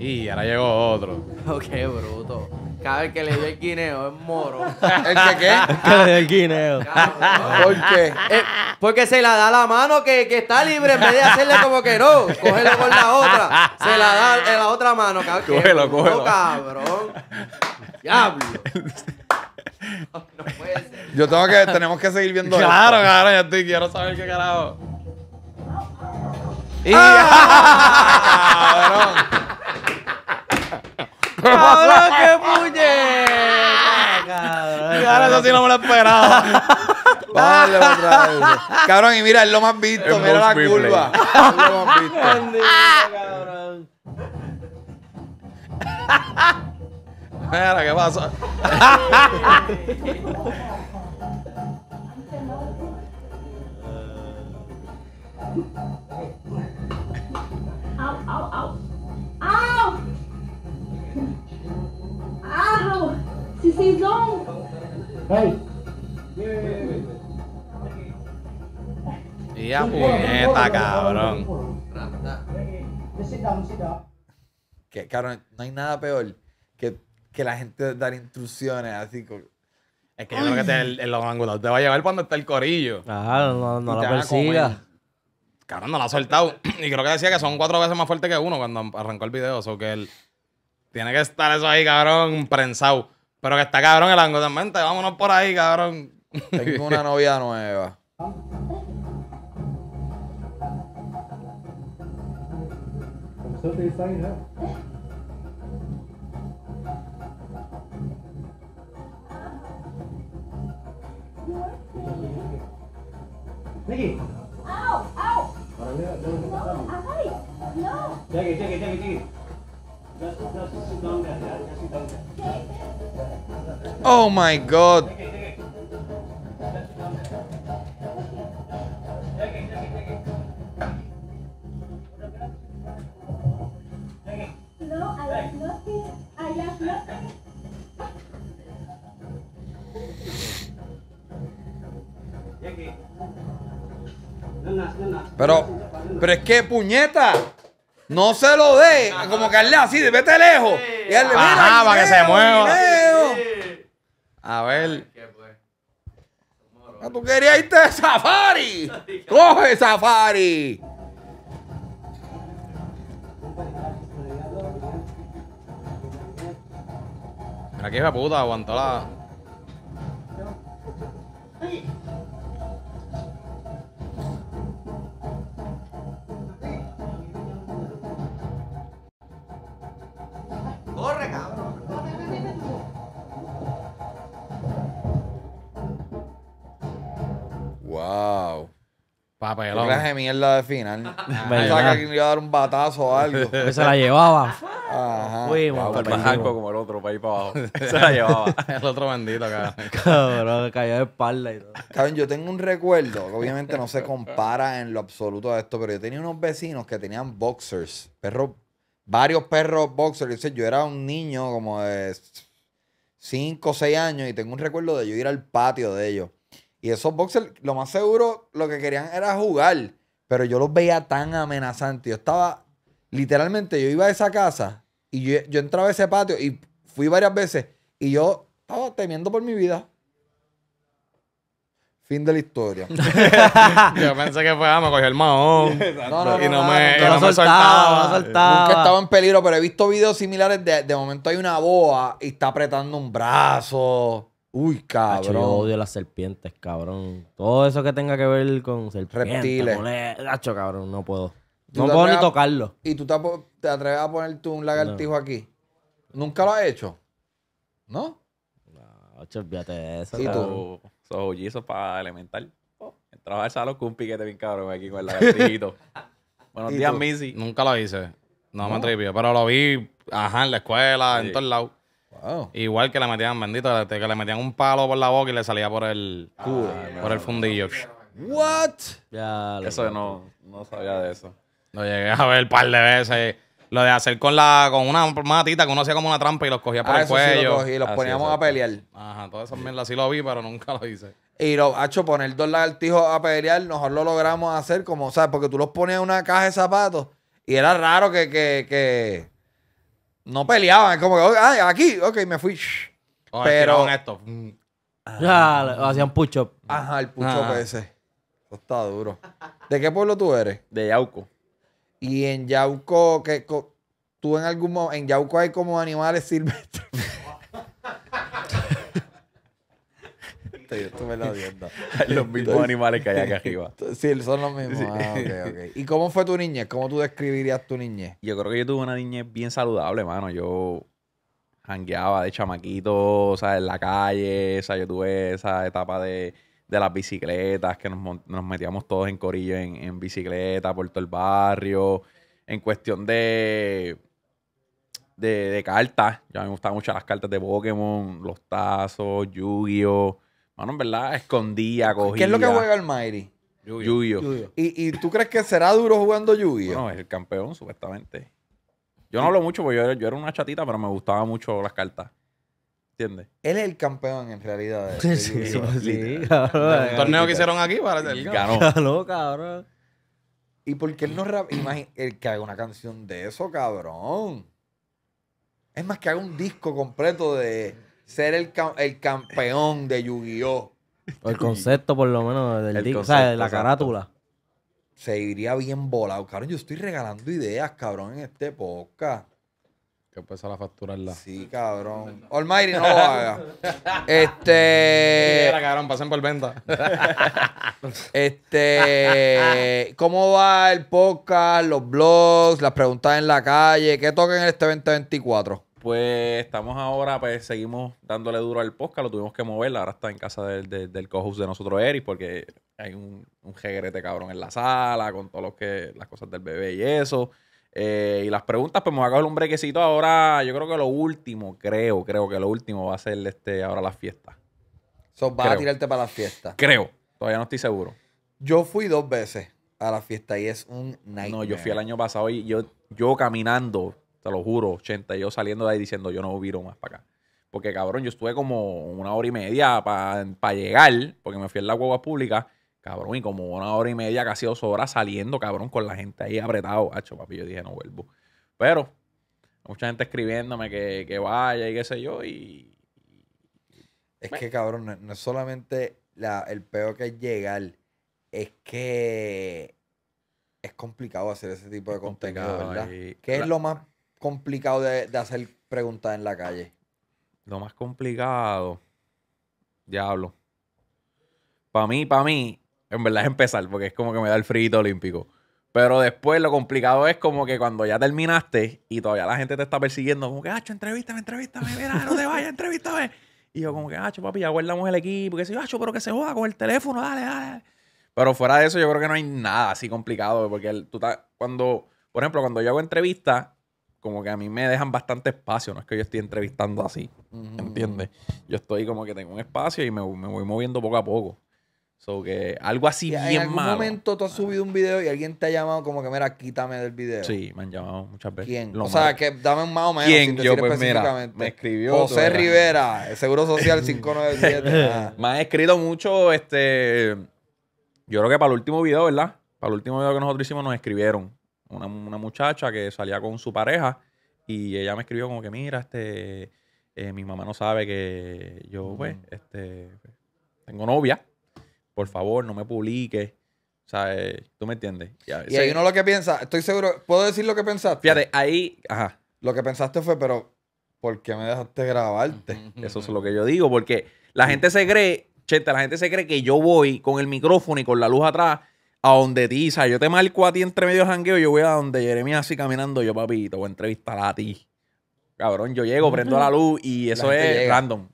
Y ahora llegó otro. qué (laughs) bruto. Cada vez que le dio el guineo es moro. (laughs) ¿El que qué? (laughs) que le dio el guineo. ¿Por qué? Eh, porque se la da la mano que, que, está libre en vez de hacerle como que no. Cógelo con la otra. Se la da en la otra mano, cabrón. Cógelo, bruto, cabrón. Diablo. No, puede ser. Yo tengo que, tenemos que seguir viendo Claro, claro ya estoy, quiero saber qué carajo. Y... Ah. cabrón. ¡Cabrón, qué (laughs) puñeta! ahora eso sí no me lo (laughs) otra vez. Cabrón, y mira, es lo más visto. mira la curva. (laughs) Es lo más visto. cabrón. Mira, ¿qué pasa? Au, au, au. Au! Arro, Sisizón. Hey. Y a puñeta, cabrón. Que, cabrón, no hay nada peor que, que la gente dar instrucciones así Es que yo creo que te, los te va a llevar cuando está el corillo. Ajá, no, no, la persiga. Cabrón, no la ha soltado. (clears throat) y creo que decía que son cuatro veces más fuerte que uno cuando arrancó el video. O so que el tiene que estar eso ahí, cabrón, prensado. Pero que está cabrón el ángulo también. Vámonos por ahí, cabrón. Tengo una novia nueva. Nicky. Ow, ow. No, no. Jackie, Jackie, Jackie, Oh my god. Pero, pero es que puñeta. No se lo dé, como que hazle así, vete lejos. Y le Ajá, para que se mueva. A ver. Pues. Ah, ¿Tú querías irte de safari? (laughs) ¡Coge safari! Mira es la puta, aguantó la. Wow. Papelón. Clase de mierda de final. Pensaba (laughs) que le iba a dar un batazo o algo. (laughs) se la llevaba. Ajá. Fuimos. Para el bajanco como el otro, para ir para abajo. (laughs) se la llevaba. el otro bendito, cabrón. Cabrón, cayó de espalda y todo. Cabrón, yo tengo un recuerdo que obviamente no se compara en lo absoluto a esto, pero yo tenía unos vecinos que tenían boxers. Perros, varios perros boxers. Yo, yo era un niño como de 5 o 6 años y tengo un recuerdo de yo ir al patio de ellos y esos boxers, lo más seguro, lo que querían era jugar. Pero yo los veía tan amenazantes. Yo estaba, literalmente, yo iba a esa casa y yo, entraba a ese patio y fui varias veces y yo estaba temiendo por mi vida. Fin de la historia. (laughs) Yo pensé que fue, ah, me cogió el mahón. (laughs) No, no, y no, me, no, no me Nunca estaba en peligro, pero he visto videos similares de, de momento hay una boa y está apretando un brazo. Uy, cabrón. yo odio las serpientes, cabrón. Todo eso que tenga que ver con serpientes. Reptiles. Hacho, cabrón, no puedo. No puedo ni tocarlo. ¿Y tú te, atreves a poner tú un lagartijo aquí? ¿Nunca lo has hecho? ¿No? No, olvídate de eso. ¿Y tú? para elemental. Oh, entraba a salón con un piquete bien cabrón aquí con el lagartijito. (laughs) Buenos días, Missy. Nunca lo hice. No, me atreví, pero lo vi, ajá, en la escuela, en todos lados. Igual que le metían, bendito, que le metían un palo por la boca y le salía por el por el fundillo. What? eso no, no sabía de eso. Lo llegué a ver un par de veces. Lo de hacer con la con una matita que uno hacía como una trampa y los cogía por ah, el cuello. Ah, sí los poníamos a pelear. Ajá, todas esas mierdas sí lo vi, pero nunca lo hice. Y lo, hecho poner dos lagartijos a pelear, nosotros lo logramos hacer como, ¿sabes? Porque tú los ponías en una caja de zapatos y era raro que, que, que no peleaban, es como que, ah, aquí, ok, me fui. pero. Esto. hacían pucho Ajá, el pucho ah. ese. está duro. ¿De qué pueblo tú eres? De Yauco. Y en Yauco, que tú en algún momento, en Yauco hay como animales silvestres. (laughs) (laughs) los mismos animales que hay acá arriba. (laughs) sí, son los mismos. Ah, okay, okay. ¿Y cómo fue tu niñez? ¿Cómo tú describirías tu niñez? Yo creo que yo tuve una niñez bien saludable, mano. Yo jangueaba de chamaquito, o sea, en la calle, o sea, yo tuve esa etapa de, las bicicletas, que nos, metíamos todos en corillo en, bicicleta por todo el barrio. En cuestión de, de, de cartas, ya me gustaban mucho las cartas de Pokémon, los tazos, Yu-Gi-Oh! Bueno, en verdad, escondía, cogía. ¿Qué es lo que juega el Mairi? Yuyo. ¿Y, ¿Y, tú crees que será duro jugando Yuyo? No, es el campeón, supuestamente. Yo no hablo mucho porque yo era, una chatita, pero me gustaban mucho las cartas. ¿Entiendes? Él es el campeón en realidad. sí, sí, torneo que hicieron aquí para el ganó. cabrón. ¿Y por qué él no rap? el que haga una canción de eso, cabrón. Es más que haga un disco completo de ser el, el campeón de Yu-Gi-Oh! el concepto, por lo menos, del O de la carátula. Se iría bien volado. Cabrón, yo estoy regalando ideas, cabrón, en este podcast. Que empezar a facturarla. Sí, cabrón. Almighty no lo haga. (laughs) Este. Era, cabrón, pasen por venta. (laughs) este. ¿Cómo va el podcast, los blogs, las preguntas en la calle? ¿Qué toca en este 2024? pues estamos ahora, pues seguimos dándole duro al podcast, lo tuvimos que mover, ahora está en casa del, del, co-host de nosotros, Eric, porque hay un, un cabrón en la sala, con todas que, las cosas del bebé y eso. Eh, y las preguntas, pues me voy a coger un brequecito ahora. Yo creo que lo último, creo, creo que lo último va a ser este, ahora la fiesta. vas a tirarte para la fiesta? Creo, todavía no estoy seguro. Yo fui dos veces a la fiesta y es un nightmare. No, yo fui el año pasado y yo, yo caminando te lo juro, 80. Yo saliendo de ahí diciendo, yo no viro más para acá. Porque, cabrón, yo estuve como una hora y media para llegar, porque me fui en la cueva pública, cabrón, y como una hora y media, casi dos horas saliendo, cabrón, con la gente ahí apretado. Hacho, papi, yo dije, no vuelvo. Pero, mucha gente escribiéndome que, vaya y qué sé yo, y. Es pues que, cabrón, no, es solamente la, el peor que es llegar, es que es complicado hacer ese tipo de contenido, ¿verdad? ¿Qué es lo más complicado de, hacer preguntas en la calle? Lo más complicado. Diablo. Para mí, para mí, en verdad es empezar, porque es como que me da el frito olímpico. Pero después lo complicado es como que cuando ya terminaste y todavía la gente te está persiguiendo, como que, hacho, entrevístame, entrevístame, mira, no te vayas, entrevístame. Y yo como que, hacho, papi, ya guardamos el equipo, que si hacho, pero que se joda con el teléfono, dale, dale. Pero fuera de eso, yo creo que no hay nada así complicado, porque tú estás, cuando, por ejemplo, cuando yo hago entrevistas, como que a mí me dejan bastante espacio, no es que yo esté entrevistando así, ¿entiendes? Yo estoy como que tengo un espacio y me, voy moviendo poco a poco. So que algo así bien malo. En algún momento tú has subido un video y alguien te ha llamado como que, mira, quítame del video. Sí, me han llamado muchas veces. ¿Quién? o sea, que dame un más o menos. ¿Quién? yo, pues mira, me escribió. José Rivera, el Seguro Social 597. (laughs) (laughs) me han escrito mucho, este. Yo creo que para el último video, ¿verdad? Para el último video que nosotros hicimos nos escribieron una, muchacha que salía con su pareja y ella me escribió como que, mira, este, eh, mi mamá no sabe que yo, pues, este, tengo novia, por favor, no me publique. O sea, eh, tú me entiendes. Y, ahí uno lo que piensa, estoy seguro, ¿puedo decir lo que pensaste? Fíjate, ahí, ajá. Lo que pensaste fue, pero, ¿por qué me dejaste grabarte? Eso es lo que yo digo, porque la gente se cree, cheta, la gente se cree que yo voy con el micrófono y con la luz atrás a donde ti, o sea, yo te marco a ti entre medio jangueo, yo voy a donde Jeremías así caminando, yo papito, voy a entrevistar a ti. Cabrón, yo llego, prendo la luz y eso es random.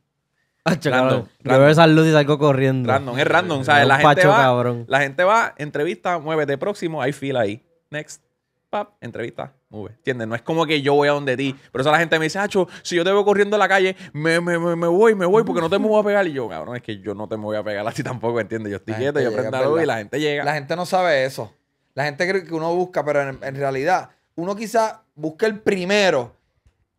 Pacho, random, esa luz y salgo corriendo. Random, es random. ¿sabes? la, gente va, la gente va, entrevista, muévete próximo, hay fila ahí. Next. Pap, entrevista. ¿Entiendes? No es como que yo voy a donde ti. pero eso la gente me dice, si yo te veo corriendo a la calle, me, voy, me voy, porque no te me voy a pegar. Y yo, cabrón, es que yo no te me voy a pegar así tampoco, ¿entiendes? Yo estoy quieto, yo prendo algo y la gente llega. La gente no sabe eso. La gente cree que uno busca, pero en, realidad, uno quizá busca el primero.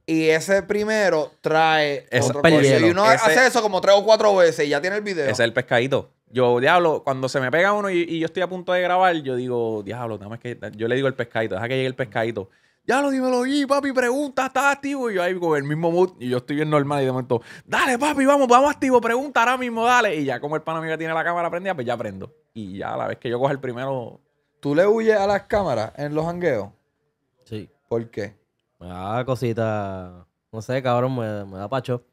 Y ese primero trae es otro Y uno hace eso como tres o cuatro veces y ya tiene el video. Ese es el pescadito. Yo, diablo, cuando se me pega uno y, y yo estoy a punto de grabar, yo digo, diablo, nada que. Yo le digo el pescadito, deja que llegue el pescadito ya lo dímelo lo papi, pregunta, está activo. Y yo ahí con el mismo mood y yo estoy bien normal y de momento, dale, papi, vamos, vamos activo, pregunta ahora mismo, dale. Y ya como el pan amigo tiene la cámara prendida, pues ya prendo. Y ya a la vez que yo cojo el primero... ¿Tú le huyes a las cámaras en los hangueos? Sí. ¿Por qué? da ah, cosita. No sé, cabrón, me, da pacho.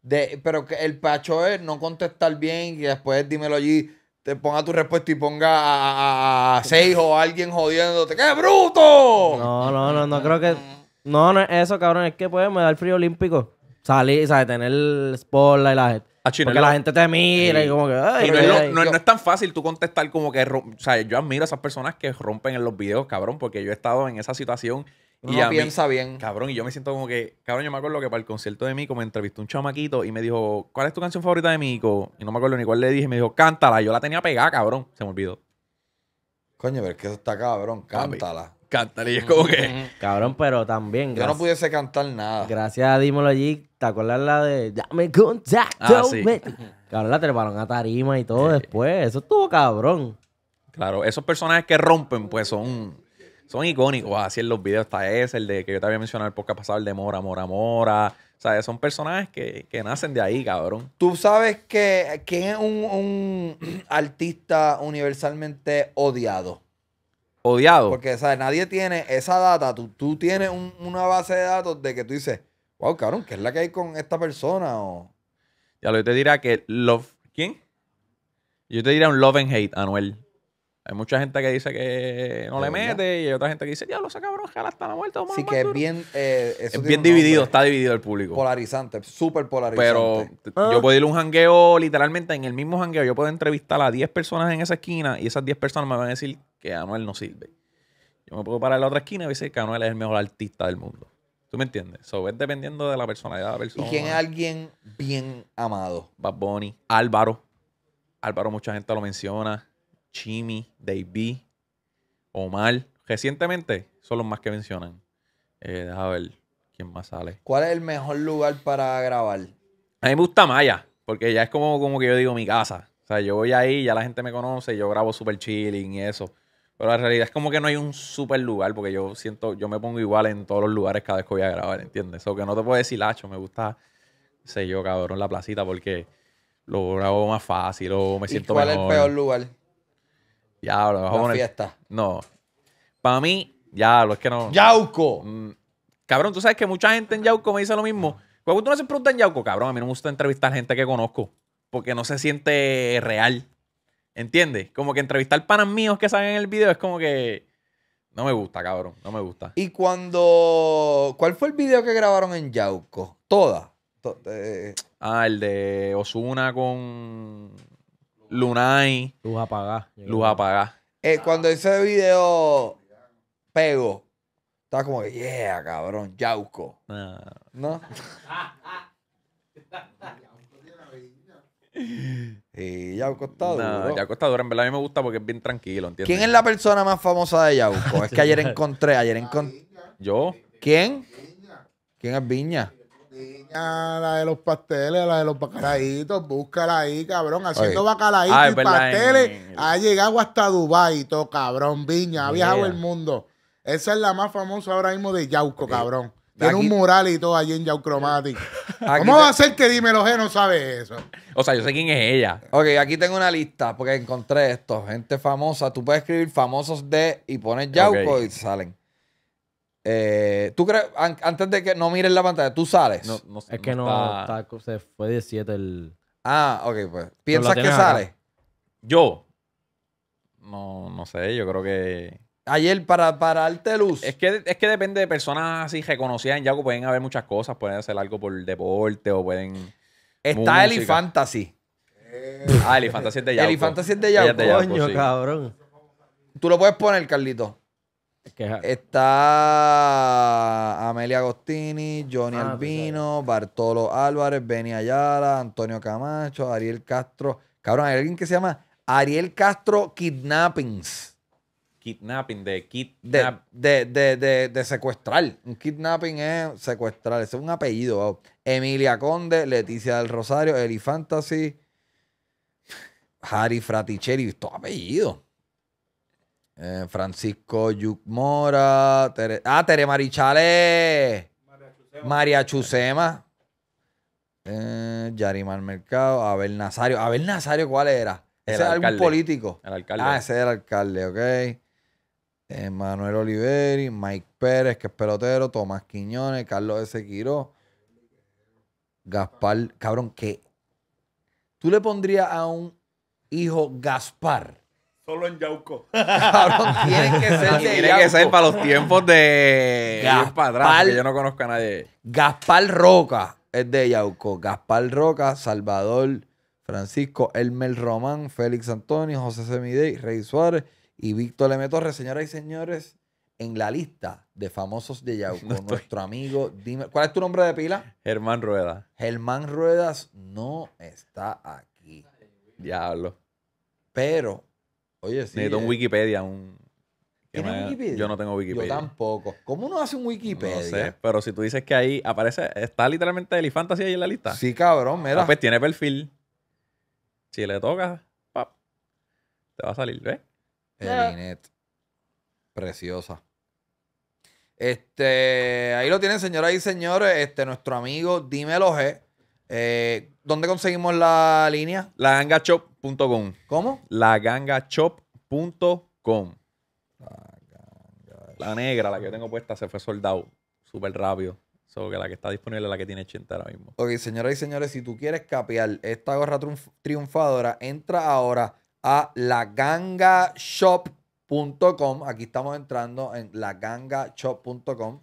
De, pero que el pacho es no contestar bien y después dímelo allí te ponga tu respuesta y ponga a, a, a o alguien jodiéndote. ¡Qué bruto! No, no, no, no creo que. No, no es eso, cabrón. Es que puede me da el frío olímpico. Salir, ¿sabes? Tener el y la gente. Porque la gente te mira y como que. y no, no, es tan fácil tú contestar como que. O sea, yo admiro a esas personas que rompen en los videos, cabrón, porque yo he estado en esa situación y no piensa bien. Cabrón, y yo me siento como que, cabrón, yo me acuerdo que para el concierto de Mico me entrevistó un chamaquito y me dijo, ¿cuál es tu canción favorita de Mico? Y no me acuerdo ni cuál le dije, me dijo, cántala. Yo la tenía pegada, cabrón. Se me olvidó. Coño, pero es que eso está cabrón, cántala. Cántala, y es como que. (laughs) Cabrón, pero también. Yo no pudiese cantar nada. Gracias a allí, ¿te acuerdas la de Dame contacto? Ah, cabrón, la treparon a tarima y todo después. Eso estuvo cabrón. Claro, esos personajes que rompen, pues son son icónicos. Así ah, en los videos está ese, el de que yo te había mencionado el podcast pasado, el de Mora, Mora, Mora. O sea, son personajes que, nacen de ahí, cabrón. Tú sabes que quién es un, (clears throat) artista universalmente odiado. Odiado. Porque, ¿sabes? Nadie tiene esa data. Tú, tienes una base de datos de que tú dices, wow, cabrón, ¿qué es la que hay con esta persona? O... Ya lo yo te diría que Love. ¿Quién? Yo te diría un Love and Hate, Anuel. Hay mucha gente que dice que no le mete y hay otra gente que dice, ya lo sacaron hasta la muerte. sí, que es bien... Eh, es bien dividido, está dividido el público. Polarizante, súper polarizante. Pero yo ah. puedo ir a un jangueo, literalmente en el mismo jangueo, yo puedo entrevistar a 10 personas en esa esquina y esas 10 personas me van a decir que Anuel no sirve. Yo me puedo parar en la otra esquina y decir que Anuel es el mejor artista del mundo. ¿Tú me entiendes? Eso es dependiendo de la personalidad de la persona. ¿Y quién es alguien bien amado? Bad Bunny, Álvaro. Álvaro mucha gente lo menciona. Chimi, Davey, Omar. Recientemente son los más que mencionan. Eh, deja ver quién más sale. ¿Cuál es el mejor lugar para grabar? A mí me gusta Maya, porque ya es como, como que yo digo mi casa. O sea, yo voy ahí, ya la gente me conoce, yo grabo super chilling y eso. Pero la realidad es como que no hay un super lugar, porque yo siento, yo me pongo igual en todos los lugares cada vez que voy a grabar, ¿entiendes? O que no te puedo decir, Lacho, me gusta, sé yo, cabrón, la placita, porque lo grabo más fácil o me siento ¿Y ¿Cuál es el peor lugar? Ya, lo vamos a poner. fiesta. No. Para mí, ya, lo es que no. Yauco. Mm, cabrón, tú sabes que mucha gente en Yauco me dice lo mismo. Cuando tú no se en Yauco, cabrón, a mí no me gusta entrevistar gente que conozco porque no se siente real. ¿Entiendes? Como que entrevistar panas míos que salen en el video es como que. No me gusta, cabrón. No me gusta. Y cuando. ¿Cuál fue el video que grabaron en Yauco? Todas. Eh, ah, el de Osuna con. Lunay. Luz apagada. Luz apagada. Eh, Cuando ese video pego, estaba como que, yeah, cabrón, Yauco. Ah. ¿No? (laughs) Yauco está duro. No, Yauco está duro. En verdad a mí me gusta porque es bien tranquilo, ¿Quién es la persona más famosa de Yauco? (laughs) es que ayer encontré, ayer encontré... ¿Yo? ¿Quién? ¿Quién es Viña? la de los pasteles, la de los bacalaitos, búscala ahí, cabrón. Haciendo ah, y pasteles. Ha llegado hasta Dubái, todo cabrón. Viña, ha viajado el mundo. Esa es la más famosa ahora mismo de Yauco, cabrón. Tiene un mural y todo allí en Yaucromatic. ¿Cómo va a ser que lo G no sabe eso? O sea, yo sé quién es ella. Ok, aquí tengo una lista porque encontré esto. Gente famosa. Tú puedes escribir famosos de y pones Yauco y salen. Eh, ¿Tú crees, antes de que no mires la pantalla, tú sales? Es que no, está- se fue 17 el. Ah, ok, pues. ¿Piensas que sale? Yo. No, no sé, yo creo que. Ayer para, para darte luz. Es que, es que depende de personas así reconocidas en Yaco. Pueden haber muchas cosas. Pueden hacer algo por deporte o pueden. Está Eli Fantasy. Ah, el Fantasy es de Yaco. Eli Fantasy es de Coño, cabrón. Tú lo puedes poner, Carlito. Está Amelia Agostini, Johnny ah, Albino, Bartolo Álvarez, Benny Ayala, Antonio Camacho, Ariel Castro. Cabrón, hay alguien que se llama Ariel Castro Kidnappings. Kidnapping, de kidnap. De, secuestrar. Un kidnapping es secuestrar, ese es un apellido. Emilia Conde, Leticia del Rosario, Eli Fantasy, Harry Fraticelli, todo apellido. Eh, Francisco Yuc Mora ah, Tere Marichale María Chusema. Eh, Yarimar Mercado. Abel Nazario. Abel Nazario, ¿cuál era? Ese era algún político. El alcalde. Ah, ese era el alcalde, ok. Eh, Manuel Oliveri, Mike Pérez, que es pelotero, Tomás Quiñones, Carlos Ezequiro Gaspar, cabrón, ¿qué? tú le pondrías a un hijo Gaspar. Solo en Yauco. que (laughs) Tiene que ser para los tiempos de Gaspar- atrás, yo no conozco a nadie. Gaspar Roca es de Yauco. Gaspar Roca, Salvador Francisco, Elmer Román, Félix Antonio, José Semidey, Rey Suárez y Víctor M. Torres. Señoras y señores, en la lista de famosos de Yauco, (laughs) nuestro amigo, dime, ¿cuál es tu nombre de pila? Germán Rueda. Germán Ruedas no está aquí. Diablo. Pero Oye, sí. Necesito un eh. Wikipedia, un... Yo no tengo Wikipedia. Yo tampoco. ¿Cómo uno hace un Wikipedia? No sé, pero si tú dices que ahí aparece, está literalmente el Fantasy ahí en la lista. Sí, cabrón, mira. Ah, pues tiene perfil. Si le toca, pap, te va a salir, ¿ves? El Inet. Preciosa. Este, ahí lo tienen, señoras y señores. Este, nuestro amigo Dímelo G eh, ¿Dónde conseguimos la línea? Lagangashop.com. ¿Cómo? Lagangashop.com. La negra, la que yo tengo puesta, se fue soldado súper rápido. Solo que la que está disponible es la que tiene 80 ahora mismo. Ok, señoras y señores, si tú quieres capear esta gorra triunfadora, entra ahora a lagangashop.com. Aquí estamos entrando en lagangashop.com.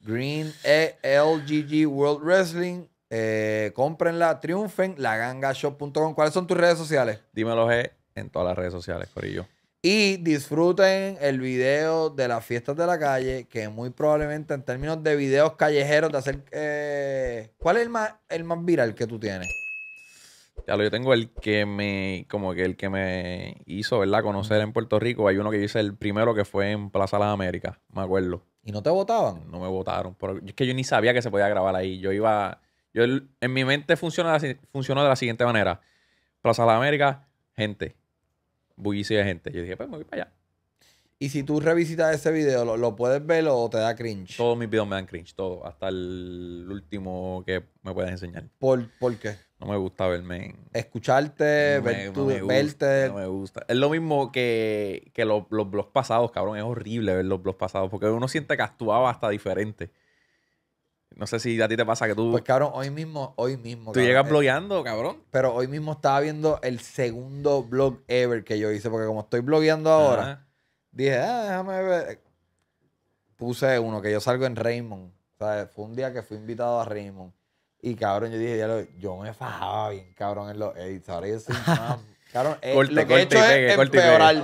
Green ELGG World Wrestling comprenla eh, cómprenla, triunfen, lagangashop.com. ¿Cuáles son tus redes sociales? Dímelo, G, en todas las redes sociales, Corillo. Y disfruten el video de las fiestas de la calle, que muy probablemente en términos de videos callejeros, de hacer... Eh, ¿Cuál es el más, el más viral que tú tienes? Ya lo, yo tengo el que me, como que el que me hizo, ¿verdad? Conocer en Puerto Rico. Hay uno que dice hice el primero que fue en Plaza Las Américas, me acuerdo. ¿Y no te votaban? No me votaron. es que yo ni sabía que se podía grabar ahí. Yo iba yo, en mi mente funciona, funcionó de la siguiente manera. Plaza de América, gente. Bullicio de gente. Yo dije, pues me voy para allá. Y si tú revisitas ese video, ¿lo, puedes ver o te da cringe? Todos mis videos me dan cringe, todo. Hasta el último que me puedes enseñar. ¿Por, ¿por qué? No me gusta verme. Escucharte, verte. No me gusta. Es lo mismo que, los, los blogs pasados, cabrón. Es horrible ver los blogs pasados porque uno siente que actuaba hasta diferente. No sé si a ti te pasa que tú. Pues cabrón, hoy mismo, hoy mismo. Tú llegas eh, blogueando, cabrón. Pero hoy mismo estaba viendo el segundo blog ever que yo hice, porque como estoy blogueando ahora, dije, ah, déjame ver. Puse uno que yo salgo en Raymond. O sea, fue un día que fui invitado a Raymond. Y cabrón, yo dije, yo me fajaba bien, cabrón, en los edits. Ahora yo soy (laughs) más. Claro, eh, lo que he hecho es empeorar.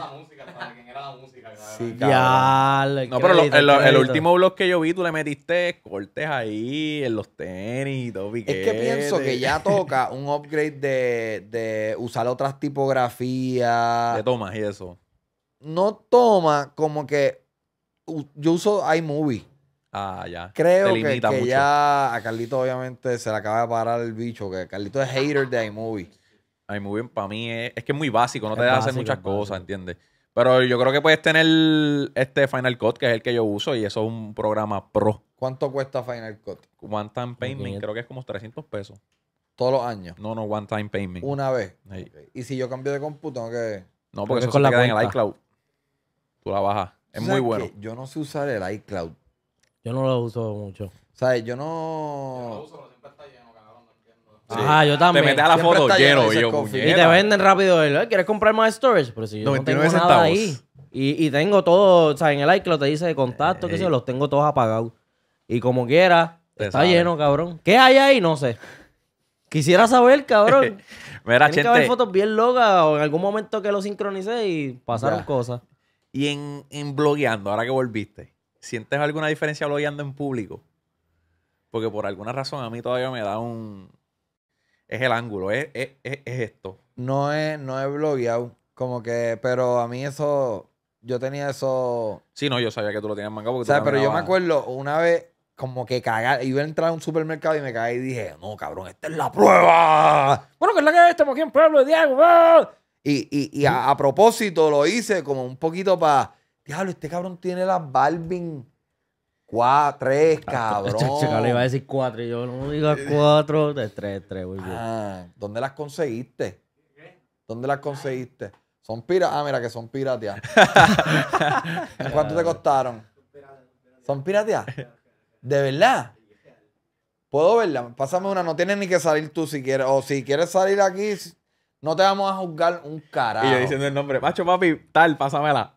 no, pero el, último blog que yo vi, tú le metiste cortes ahí, en los tenis y Es que pienso que ya toca un upgrade de, usar otras tipografías. De tomas y eso. No toma como que yo uso iMovie. Ah, ya. Creo que, que ya a Carlito obviamente se le acaba de parar el bicho, que Carlito es hater de iMovie muy bien. para mí es, que es muy básico, no te deja hacer muchas cosas, ¿entiendes? Pero yo creo que puedes tener este Final Cut, que es el que yo uso, y eso es un programa pro. ¿Cuánto cuesta Final Cut? One Time Payment, creo que es como 300 pesos. ¿Todos los años? No, no, One Time Payment. ¿Una vez? ¿Y si yo cambio de tengo que No, porque, eso con la en el iCloud. Tú la bajas. Es muy bueno. Yo no sé usar el iCloud. Yo no lo uso mucho. ¿Sabes? Yo no... Ah, yo también. Te metes a la foto lleno yo, Y te venden rápido ¿quieres comprar más storage? Pero si yo no tengo nada ahí. Y, tengo todo, o sea, en el iCloud te dice de contacto, qué sé los tengo todos apagados. Y como quiera, está lleno, cabrón. ¿Qué hay ahí? No sé. Quisiera saber, cabrón. (laughs) Mira, que haber fotos bien locas o en algún momento que lo sincronicé y pasaron cosas. y en, en blogueando, ahora que volviste, ¿sientes alguna diferencia blogueando en público? Porque por alguna razón a mí todavía me da un, es el ángulo, es, esto. No es, no blogueado, como que, pero a mí eso, yo tenía eso... Sí, no, yo sabía que tú lo tenías mangado porque tú Pero yo me acuerdo una vez como que cagar, iba a entrar a un supermercado y me caí y dije, no, cabrón, esta es la prueba. Bueno, que es la que es, estamos aquí en Pueblo de Diego. Y, a, propósito lo hice como un poquito para, diablo, este cabrón tiene las Balvin Cuatro, tres, cabrón. Yo le iba a decir cuatro y yo no diga cuatro, de tres, tres, güey. Ah, ¿dónde las conseguiste? ¿Dónde las conseguiste? Son piratas. Ah, mira que son piratas. (laughs) ¿Cuánto te costaron? ¿Son piratas. ¿De verdad? ¿Puedo verla? Pásame una, no tienes ni que salir tú si quieres. O si quieres salir aquí, no te vamos a juzgar un carajo. Y yo diciendo el nombre, macho, papi, tal, pásamela.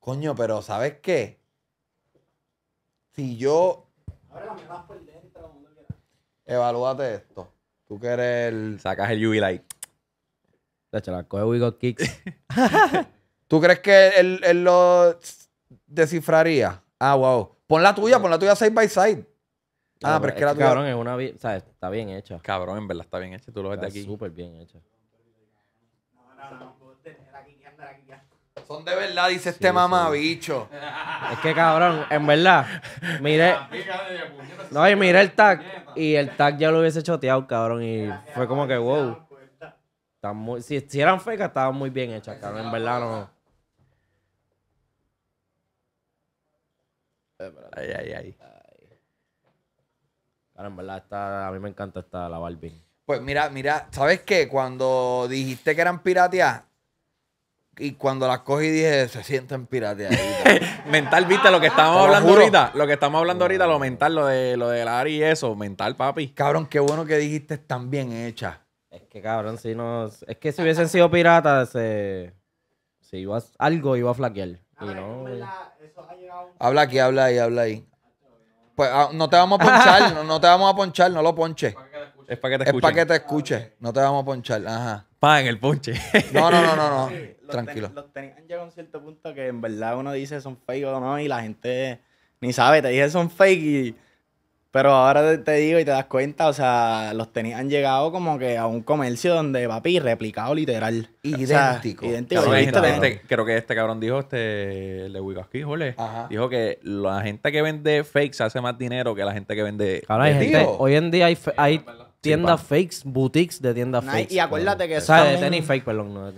Coño, pero ¿sabes qué? Si yo. Evalúate esto. Tú que eres el. Sacas el UV light. De la coge We Kicks. (laughs) ¿Tú crees que él, lo descifraría? Ah, wow. Pon la tuya, pon la tuya side by side. Ah, pero, es que la este tuya. Cabrón, es una. O sea, está bien hecha. Cabrón, en verdad está bien hecha. Tú lo ves de Está aquí. súper bien hecha. Son de verdad, dice este bicho. Es que cabrón, en verdad, mire. No, y mire el tag. Y el tag ya lo hubiese choteado, cabrón. Y fue como que, wow. si, eran fecas, estaban muy bien hechas, cabrón. En verdad, no. Ay, ay, ay. en verdad, está, a mí me encanta esta la Barbie. Pues mira, mira, ¿sabes qué? Cuando dijiste que eran pirateas. Y cuando las cogí dije, se sienten pirateadas. (laughs) mental, viste lo que estábamos hablando ahorita. Lo que estamos hablando ahorita, lo mental, lo de, lo de Lari y eso. Mental, papi. Cabrón, qué bueno que dijiste, están bien hechas. Es que cabrón, si no. Es que si hubiesen sido piratas, eh, si iba algo iba a flaquear. Habla aquí, habla ahí, habla ahí. Pues ah, no te vamos a (laughs) ponchar, no, te vamos a ponchar, no lo ponches. Es para que te Es para que te escuche no te vamos a ponchar. Ajá. Pa, en el ponche. No, no, no, no, no. (laughs) tranquilo. los tenían han llegado a un cierto punto que en verdad uno dice son fake o no y la gente ni sabe, te dije son fake y... Pero ahora te, digo y te das cuenta, o sea, los tenían han llegado como que a un comercio donde, papi, replicado literal. Idéntico. creo que este cabrón dijo, este, Lewigoski, jole, dijo que la gente que vende fakes hace más dinero que la gente que vende... Claro, hoy en día hay, hay tiendas fakes, boutiques de tiendas fakes. Y acuérdate que eso. de tenis fake, perdón.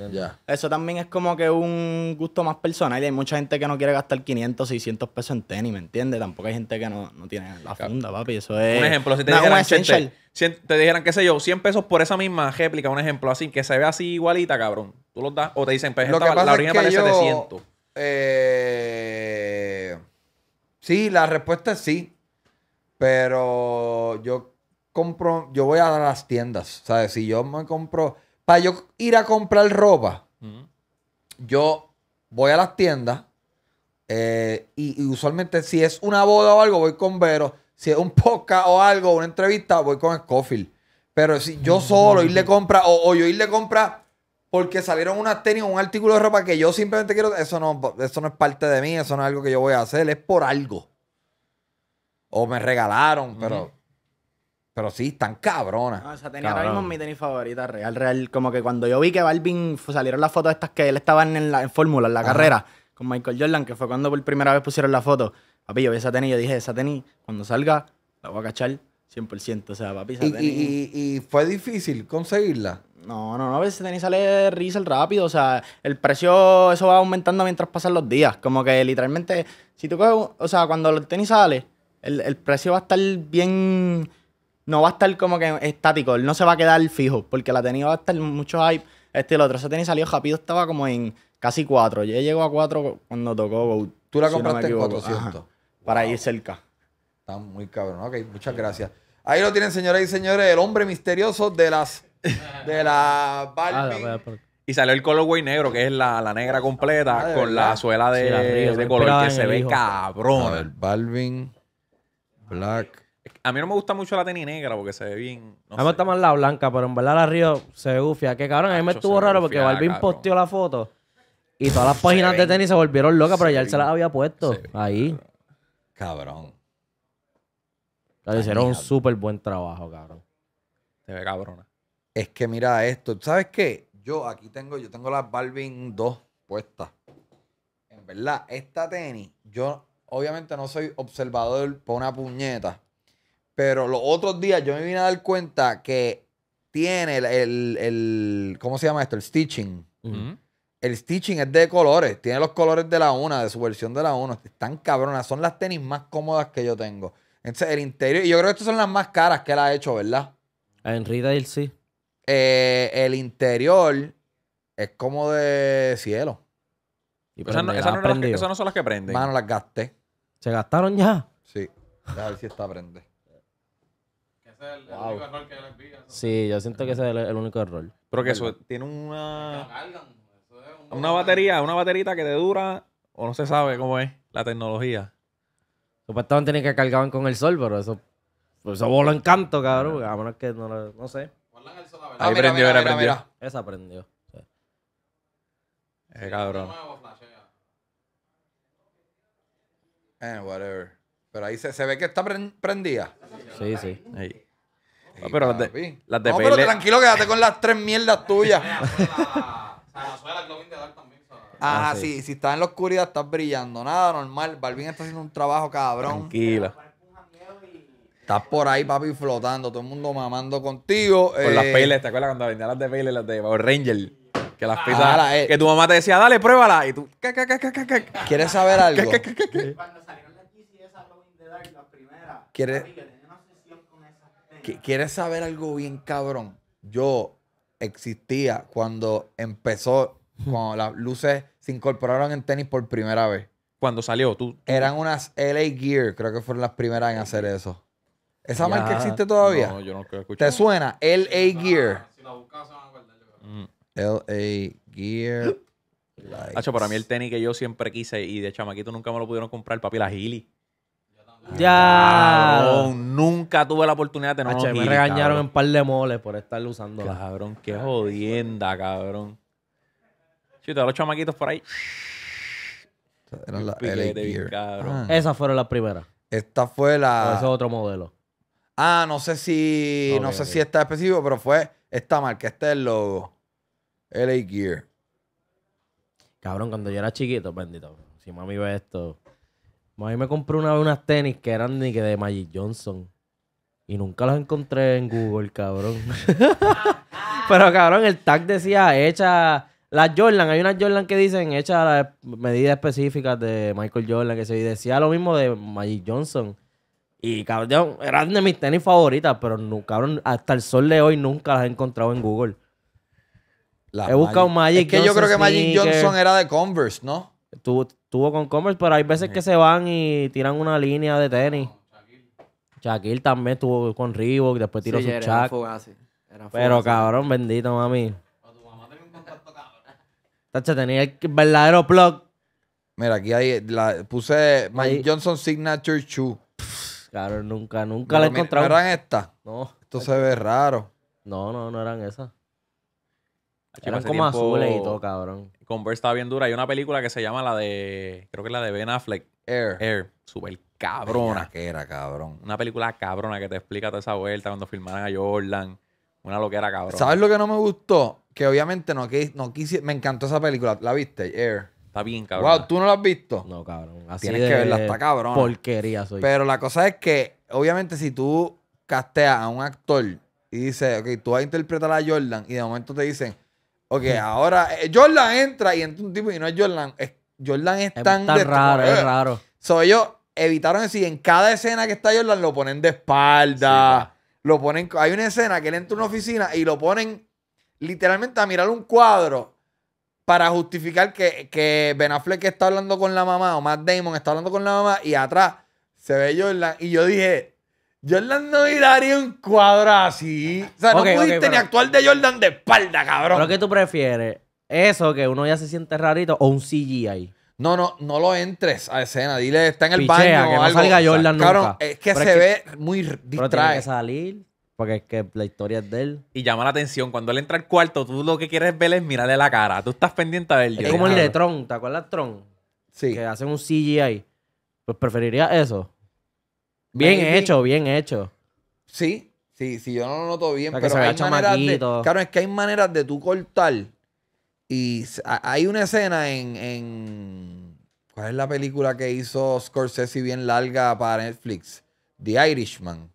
Eso también es como que un gusto más personal. Y hay mucha gente que no quiere gastar 500, 600 pesos en tenis, ¿me entiendes? Tampoco hay gente que no, tiene la funda, papi. Eso es. Un ejemplo, si te dijeran, que qué sé yo, 100 pesos por esa misma réplica, un ejemplo así, que se ve así igualita, cabrón. Tú los das, o te dicen, pues que la orina parece de 100. sí, la respuesta es sí. Pero yo compro, yo voy a las tiendas, sea, Si yo me compro, para yo ir a comprar ropa, yo voy a las tiendas eh, y, usualmente si es una boda o algo, voy con Vero. Si es un (laughs) podcast o algo, una entrevista, voy con Scofield. Pero si yo solo irle compra o, o yo irle compra porque salieron unas tenis, un artículo de ropa que yo simplemente quiero, eso no, eso no es parte de mí, eso no es algo que yo voy a hacer, es por algo. O me regalaron, pero... Pero sí, están cabronas. No, o sea, tenía ahora mismo mi tenis favorita, real, real. Como que cuando yo vi que Balvin salieron las fotos estas que él estaba en la en fórmula, en la carrera, con Michael Jordan, que fue cuando por primera vez pusieron la foto. Papi, yo vi esa tenis, yo dije, esa tenis, cuando salga, la voy a cachar 100%. O sea, papi, esa tenis... y, y, fue difícil conseguirla. No, no, no, ese tenis sale Riesel rápido, o sea, el precio, eso va aumentando mientras pasan los días. Como que literalmente, si tú coges, o sea, cuando el tenis sale, el, el precio va a estar bien no va a estar como que estático, él no se va a quedar fijo, porque la tenía va a estar mucho hype. Este el otro, se tenía salió rápido, estaba como en casi cuatro Ya llegó a cuatro cuando tocó Tú la compraste en 400. Para ir cerca. Está muy cabrón. Ok, muchas gracias. Ahí lo tienen, señoras y señores, el hombre misterioso de las. de la (laughs) ah, Y salió el colorway negro, que es la, negra completa, con la suela de, de color que se ve cabrón. Balvin, Black. A mí no me gusta mucho la tenis negra porque se ve bien. a mí me gusta más la blanca, pero en verdad la Río se ve gufia. Que cabrón, a mí me estuvo raro porque Balvin posteó la foto y todas las páginas de tenis se volvieron locas, pero ya él se las había puesto ahí. Cabrón. hicieron un súper buen trabajo, cabrón. Se ve cabrona. Es que mira esto. ¿Sabes qué? Yo aquí tengo, yo tengo las Balvin 2 puestas. En verdad, esta tenis, yo obviamente no soy observador por una puñeta. Pero los otros días yo me vine a dar cuenta que tiene el, ¿cómo se llama esto? El stitching. Mm. El stitching es de colores. Tiene los colores de la una, de su versión de la una. Están cabronas. Son las tenis más cómodas que yo tengo. Entonces, el interior. Y Yo creo que estas son las más caras que él ha hecho, ¿verdad? En Retail sí. Eh, el interior es como de cielo. esas no, son las que prenden. Mano, las gasté. ¿Se gastaron ya? Sí. A ver si está prende. Sí, yo siento que ese es el, único error. Pero que eso tiene una. Una batería, una baterita que te dura, o no se sabe cómo es la tecnología. Supuestamente tienen que cargar con el sol, pero eso. Pues eso voló encanto, cabrón. A menos que no, lo, no sé. Ahí ah, prendió, mira, prendió. Esa prendió. Eh, cabrón. Eh, whatever. Pero ahí se, se ve que está prendida. Sí, sí. Ahí. Ah, pero las de, las no, pero tranquilo, quédate con las tres mierdas tuyas. Ajá, sí. Si estás en la oscuridad, estás brillando. Nada, normal. Balvin está haciendo un trabajo cabrón. Tranquila. Estás por ahí, papi, flotando. Todo el mundo mamando contigo. Con las peiles, eh. ¿te acuerdas cuando vendían las de y las de Ranger? Que las ah, Que tu mamá te decía, dale, pruébala. Y tú. ¿Quieres saber (laughs) algo? Cuando salieron las GC esas Robin de Dark, las primeras. ¿Quieres? ¿Quieres saber algo bien cabrón? Yo existía cuando empezó, cuando las luces se incorporaron en tenis por primera vez. Cuando salió, tú. Eran unas LA Gear, creo que fueron las primeras en hacer eso. ¿Esa marca existe todavía? No, yo no creo escuchar. ¿Te suena? LA Gear. Si la van a mm. LA Gear. para mí el tenis que yo siempre quise y de chamaquito nunca me lo pudieron comprar, papi, la Gili. Ya. nunca tuve la oportunidad de tener Me regañaron en par de moles por estar usando. Cabrón, qué jodienda, cabrón. de los chamaquitos por ahí. Eran las ah. Esas fueron las primeras. Esta fue la. ese es otro modelo. Ah, no sé si. no sé si está específico, pero fue esta marca. Este es el logo. LA Gear. Cabrón, cuando yo era chiquito, bendito. Si mami ve esto. A mí me compré una unas tenis que eran de Magic Johnson. Y nunca las encontré en Google, cabrón. (laughs) Pero cabrón, el tag decía hecha. Las Jordan, hay unas Jordan que dicen hecha las medidas específicas de Michael Jordan, que se decía lo mismo de Magic Johnson. Y cabrón, eran de mis tenis favoritas, pero cabrón, hasta el sol de hoy nunca las he encontrado en Google. he buscado Magic, es que yo creo que Magic Johnson era de Converse, ¿no? Tú, Estuvo con Converse, pero hay veces que se van y tiran una línea de tenis. Shaquille también estuvo con Reebok, después tiró sí, su ah, Pero cabrón, bendito, mami. tu mamá tenía un contacto, cabrón. Tacha, tenía el verdadero plug. Mira, aquí hay, la, puse Mike Johnson Signature Shoe. Claro, nunca, nunca le la he ¿No eran estas? No. Esto se ve raro. No, no, no eran esas. Eran como azules y todo, cabrón. Converse estaba bien dura. Hay una película que se llama la de. Creo que la de Ben Affleck. Air. Air. Súper cabrona. Que era, cabrón. Una película cabrona que te explica toda esa vuelta cuando filmaron a Jordan. Una loquera, cabrón. ¿Sabes lo que no me gustó? Que obviamente no, quise. Me encantó esa película. ¿La viste? Air. Está bien, cabrón. Wow, ¿tú no la has visto? No, cabrón. Así Tienes que verla, está cabrón. Porquería soy. Pero la cosa es que, obviamente, si tú casteas a un actor y dices, ok, tú vas a interpretar a Jordan y de momento te dicen, Ok, ahora eh, Jordan entra y entra un tipo y no es Jordan. Es- Jordan es tan... raro, es raro. So, ellos evitaron decir, en cada escena que está Jordan lo ponen de espalda. lo ponen. Hay una escena que él entra a una oficina y lo ponen literalmente a mirar un cuadro para justificar que, que Ben Affleck está hablando con la mamá o Matt Damon está hablando con la mamá y atrás se ve Jordan. Y yo dije, Jordan no miraría un cuadro así. O sea, no pudiste ni actuar de Jordan de espalda, cabrón. ¿Pero qué tú prefieres? ¿Eso que uno ya se siente rarito o un CGI? No, no, no lo entres a escena. Dile, está en el Pichea, baño. Que no algo. salga Jordan nunca. es que se ve muy distraído. Pero que salir. Porque es que la historia es de él. Y llama la atención. Cuando él entra al cuarto, tú lo que quieres ver es mirarle la cara. Tú estás pendiente de él. Es como el de Tron. ¿Te acuerdas Tron? Sí. Que hacen un CGI. Pues preferiría eso. Bien hecho, bien hecho. Sí, sí, sí, yo no lo noto bien, pero hay maneras de, claro, es que hay maneras de tú cortar y hay una escena en, ¿cuál es la película que hizo Scorsese bien larga para Netflix? The Irishman.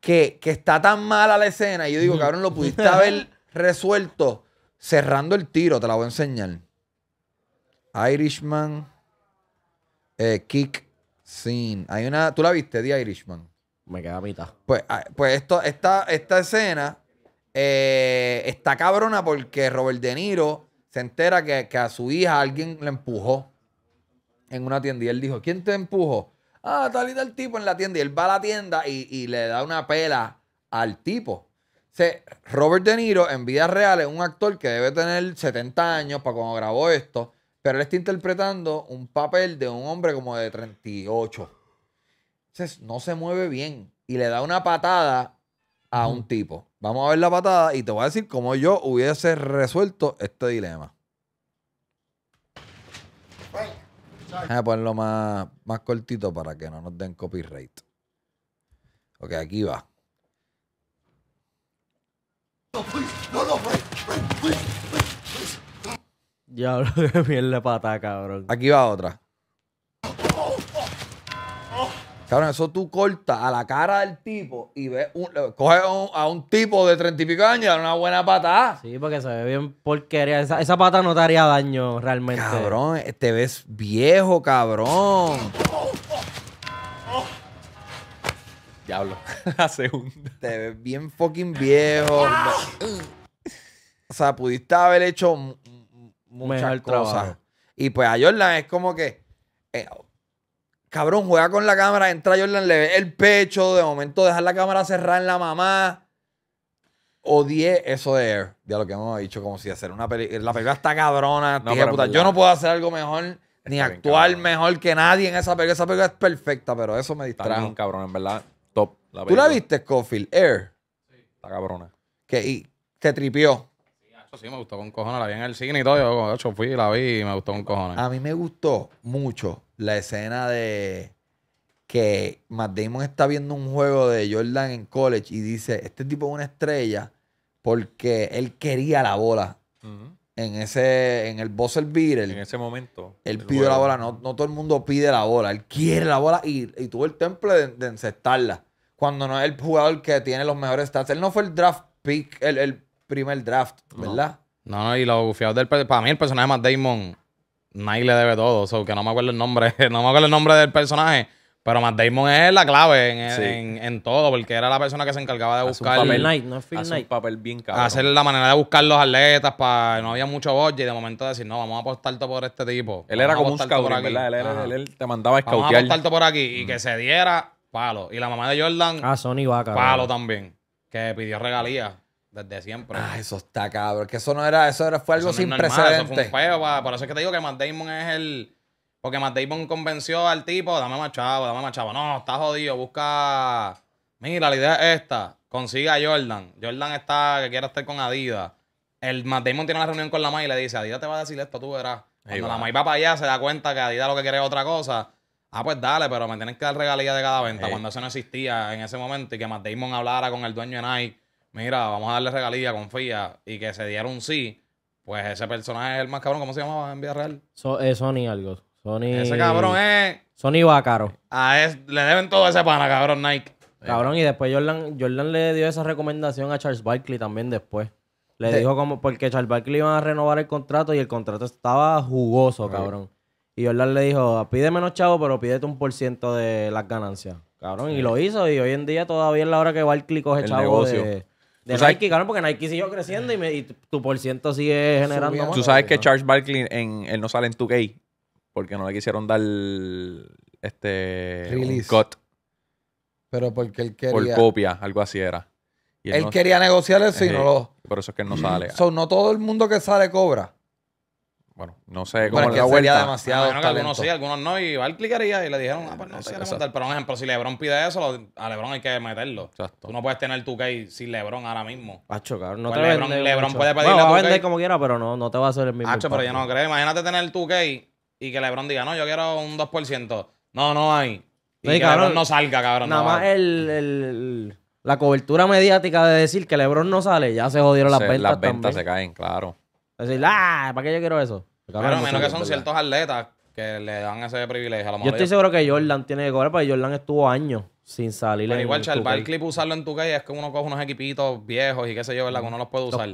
Que, está tan mala la escena y yo digo, cabrón, lo pudiste (laughs) haber resuelto cerrando el tiro, te la voy a enseñar. Irishman, eh, Kick Sí, Hay una. ¿Tú la viste, The Irishman? Me queda a mitad. Pues, ah, pues esto, esta, esta escena eh, está cabrona porque Robert De Niro se entera que, a su hija alguien le empujó en una tienda. Y él dijo: ¿Quién te empujó? Ah, tal y tal tipo en la tienda. Y él va a la tienda y, le da una pela al tipo. Se, Robert De Niro en vida real es un actor que debe tener 70 años para cuando grabó esto. Pero él está interpretando un papel de un hombre como de 38. Entonces, no se mueve bien y le da una patada a un tipo. Vamos a ver la patada y te voy a decir cómo yo hubiese resuelto este dilema. Déjame a ponerlo más, más cortito para que no nos den copyright. Ok, aquí va. Diablo, que (laughs) mierda pata, cabrón. Aquí va otra. Cabrón, eso tú cortas a la cara del tipo y ves un, coges a un tipo de treinta y pico años una buena pata. Sí, porque se ve bien porquería. Esa, esa pata no te haría daño realmente. Cabrón, eh, te ves viejo, cabrón. Diablo. (laughs) la segunda. Te ves bien fucking viejo. Ah. o sea, pudiste haber hecho muchas cosas. Y pues a Jordan es como que. Eh, cabrón, juega con la cámara, entra Jordan, le ve el pecho, de momento dejar la cámara cerrada en la mamá. Odié eso de Air, de lo que hemos dicho, como si hacer una película. La película está cabrona, Yo no puedo hacer algo mejor, ni actuar mejor que nadie en esa película. Esa película es perfecta, pero eso me distrae un cabrón, en verdad. Top. ¿Tú la viste, Scofield? Air. Sí. Está cabrona. Que, y te tripió sí, me gustó con cojones. La vi en el cine y todo. Yo, hecho, fui, la vi y me gustó con cojones. A mí me gustó mucho la escena de que Matt Damon está viendo un juego de Jordan en college y dice, este tipo es una estrella porque él quería la bola. En ese, en el buzzer beater. En ese momento. Él pidió la bola. No, no, todo el mundo pide la bola. Él quiere la bola y, y tuvo el temple de, de encestarla. Cuando no es el jugador que tiene los mejores stats. Él no fue el draft pick, el, el primer draft, ¿verdad? No, no, y lo bufiados del... Para mí el personaje de Matt Damon, nadie le debe todo. So, que no me acuerdo el nombre, (laughs) no me acuerdo el nombre del personaje. Pero Matt Damon es la clave en, todo, porque era la persona que se encargaba de buscar. Hace un papel, Night, no es papel bien caro. Hacer la manera de buscar los atletas para. No había mucho boche y de momento decir, no, vamos a apostar todo por este tipo. Él era como un scout, ¿verdad? Él, él, te mandaba a apostar por aquí y que mm. se diera palo. Y la mamá de Jordan. Ah, Sony Vaca. Palo también. Que pidió regalías desde siempre. Ah, eso está cabrón. Que eso no era, eso era, fue algo sin Eso fue un Por eso es que te digo que Matt Damon es el. Porque Matt Damon convenció al tipo, dame más chavo, dame más chavo. No, está jodido, busca. Mira, la idea es esta. Consiga a Jordan. Jordan está, que quiere estar con Adidas. El Matt Damon tiene una reunión con la ma y le dice, Adidas te va a decir esto, tú verás. Cuando la May va para allá, se da cuenta que Adidas lo que quiere es otra cosa. Ah, pues dale, pero me tienen que dar regalías de cada venta. Cuando eso no existía en ese momento y que Matt Damon hablara con el dueño de Nike mira, vamos a darle regalía, confía, y que se diera un sí, pues ese personaje es el más cabrón. ¿Cómo se llamaba en Vía Real? So, Sony algo. Sony... Ese cabrón es... Sony Bácaro. A es... Le deben todo ese pana, cabrón, Nike. Cabrón, y después Jordan, Jordan le dio esa recomendación a Charles Barkley también después. Le dijo como, porque Charles Barkley iba a renovar el contrato y el contrato estaba jugoso, cabrón. Y Jordan le dijo, pide menos chavo, pero pídete un por ciento de las ganancias. Cabrón, y lo hizo. Y hoy en día todavía es la hora que Barkley coge chavo de... De Nike, claro, porque Nike siguió creciendo y, tu, por ciento sigue generando más. Tú sabes que Charles Barkley, en, él no sale en 2K porque no le quisieron dar este Release. cut. Pero porque él quería... Por copia, algo así era. él, quería negociar eso y no lo... Por eso es que él no sale. no todo el mundo que sale cobra. Bueno, no sé cómo bueno, que ha vuelta. demasiado algunos sí, algunos no. Y va al clicaría y le dijeron, ah, pues no, quiere Pero, por ejemplo, si LeBron pide eso, a LeBron hay que meterlo. Tú no puedes tener tu key sin LeBron ahora mismo. Pacho, cabrón. No pues LeBron, puede pedirle bueno, va vender como quiera, pero no, no te va a hacer el mismo. Pacho, pero yo no creo. Imagínate tener tu key y que LeBron diga, no, yo quiero un 2%. No, no hay. Y que Lebrón no salga, cabrón. Nada más el, la cobertura mediática de decir que LeBron no sale, ya se jodieron las se, Las ventas se caen, claro. Decir, ah, ¿para qué yo quiero eso? Pero menos que son ciertos atletas que le dan ese privilegio. A yo estoy seguro que Jordan tiene que cobrar, porque Jordan estuvo años sin salir. Pero igual, el el clip usarlo en tu gay es que uno coge unos equipitos viejos y qué sé yo, ¿verdad? Que uno los puede usar.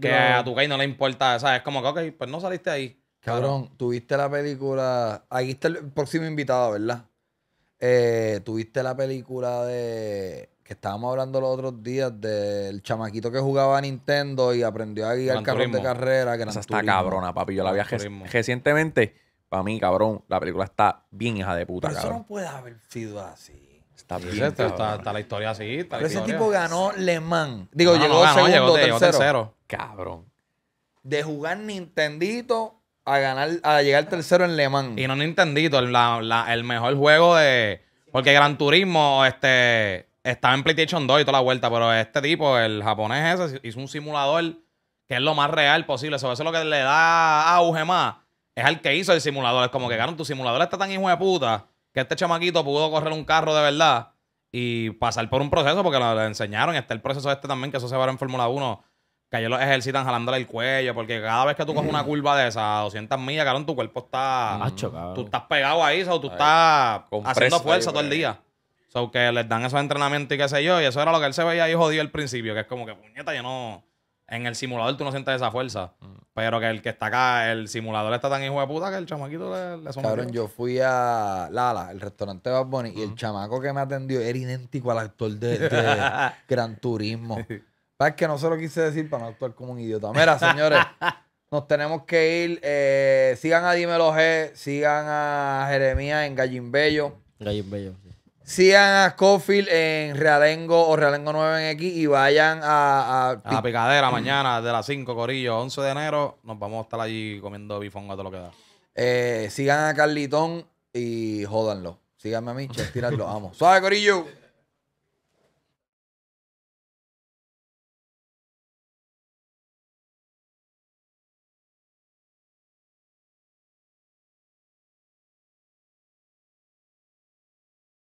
que a tu gay no le importa, ¿sabes? Es como que, ok, pues no saliste ahí. Cabrón, tuviste la película. Ahí está el próximo invitado, ¿verdad? Eh, tuviste la película de que estábamos hablando los otros días del chamaquito que jugaba a Nintendo y aprendió a guiar carros de carrera. Gran está cabrona, papi. Yo la vi recientemente. Para mí, cabrón, la película está bien hija de puta, cabrón. Eso no puede haber sido así. Está bien. está, la historia así. Pero ese tipo ganó Le Mans. Digo, llegó, segundo, tercero. Cabrón. De jugar Nintendito a ganar, a llegar tercero en Le Mans. Y no Nintendito, el mejor juego de. Porque Gran Turismo, este. Estaba en PlayStation 2 y toda la vuelta, pero este tipo, el japonés ese, hizo un simulador que es lo más real posible. Eso, es lo que le da auge más. Es el que hizo el simulador. Es como que, claro, tu simulador está tan hijo de puta que este chamaquito pudo correr un carro de verdad y pasar por un proceso porque lo, enseñaron. Está el proceso este también, que eso se va en Fórmula 1, que ellos lo ejercitan jalándole el cuello, porque cada vez que tú coges una curva de esas 200 millas, cabrón, tu cuerpo está... tú estás pegado ahí, o tú estás haciendo fuerza todo el día que les dan esos entrenamientos y qué sé yo. Y eso era lo que él se veía ahí jodido al principio, que es como que, puñeta, yo no. En el simulador tú no sientes esa fuerza. Mm. Pero que el que está acá, el simulador está tan hijo de puta que el chamaquito le, le Cabrón, yo fui a Lala, el restaurante Bad Bunny, y el chamaco que me atendió era idéntico al actor de, (laughs) Gran Turismo. Es que no se lo quise decir para no actuar como un idiota. Mira, (laughs) señores, nos tenemos que ir. Eh, sigan a Dímelo G, sigan a Jeremías en Gallimbello. Gallimbello. Sigan a Scofield en Realengo o Realengo 9 en X y vayan a... A, la picadera mañana de las 5, Corillo, 11 de enero. Nos vamos a estar allí comiendo bifongo todo lo que da. Eh, sigan a Carlitón y jódanlo. Síganme a mí, Chestina, vamos Vamos. Suave, Corillo.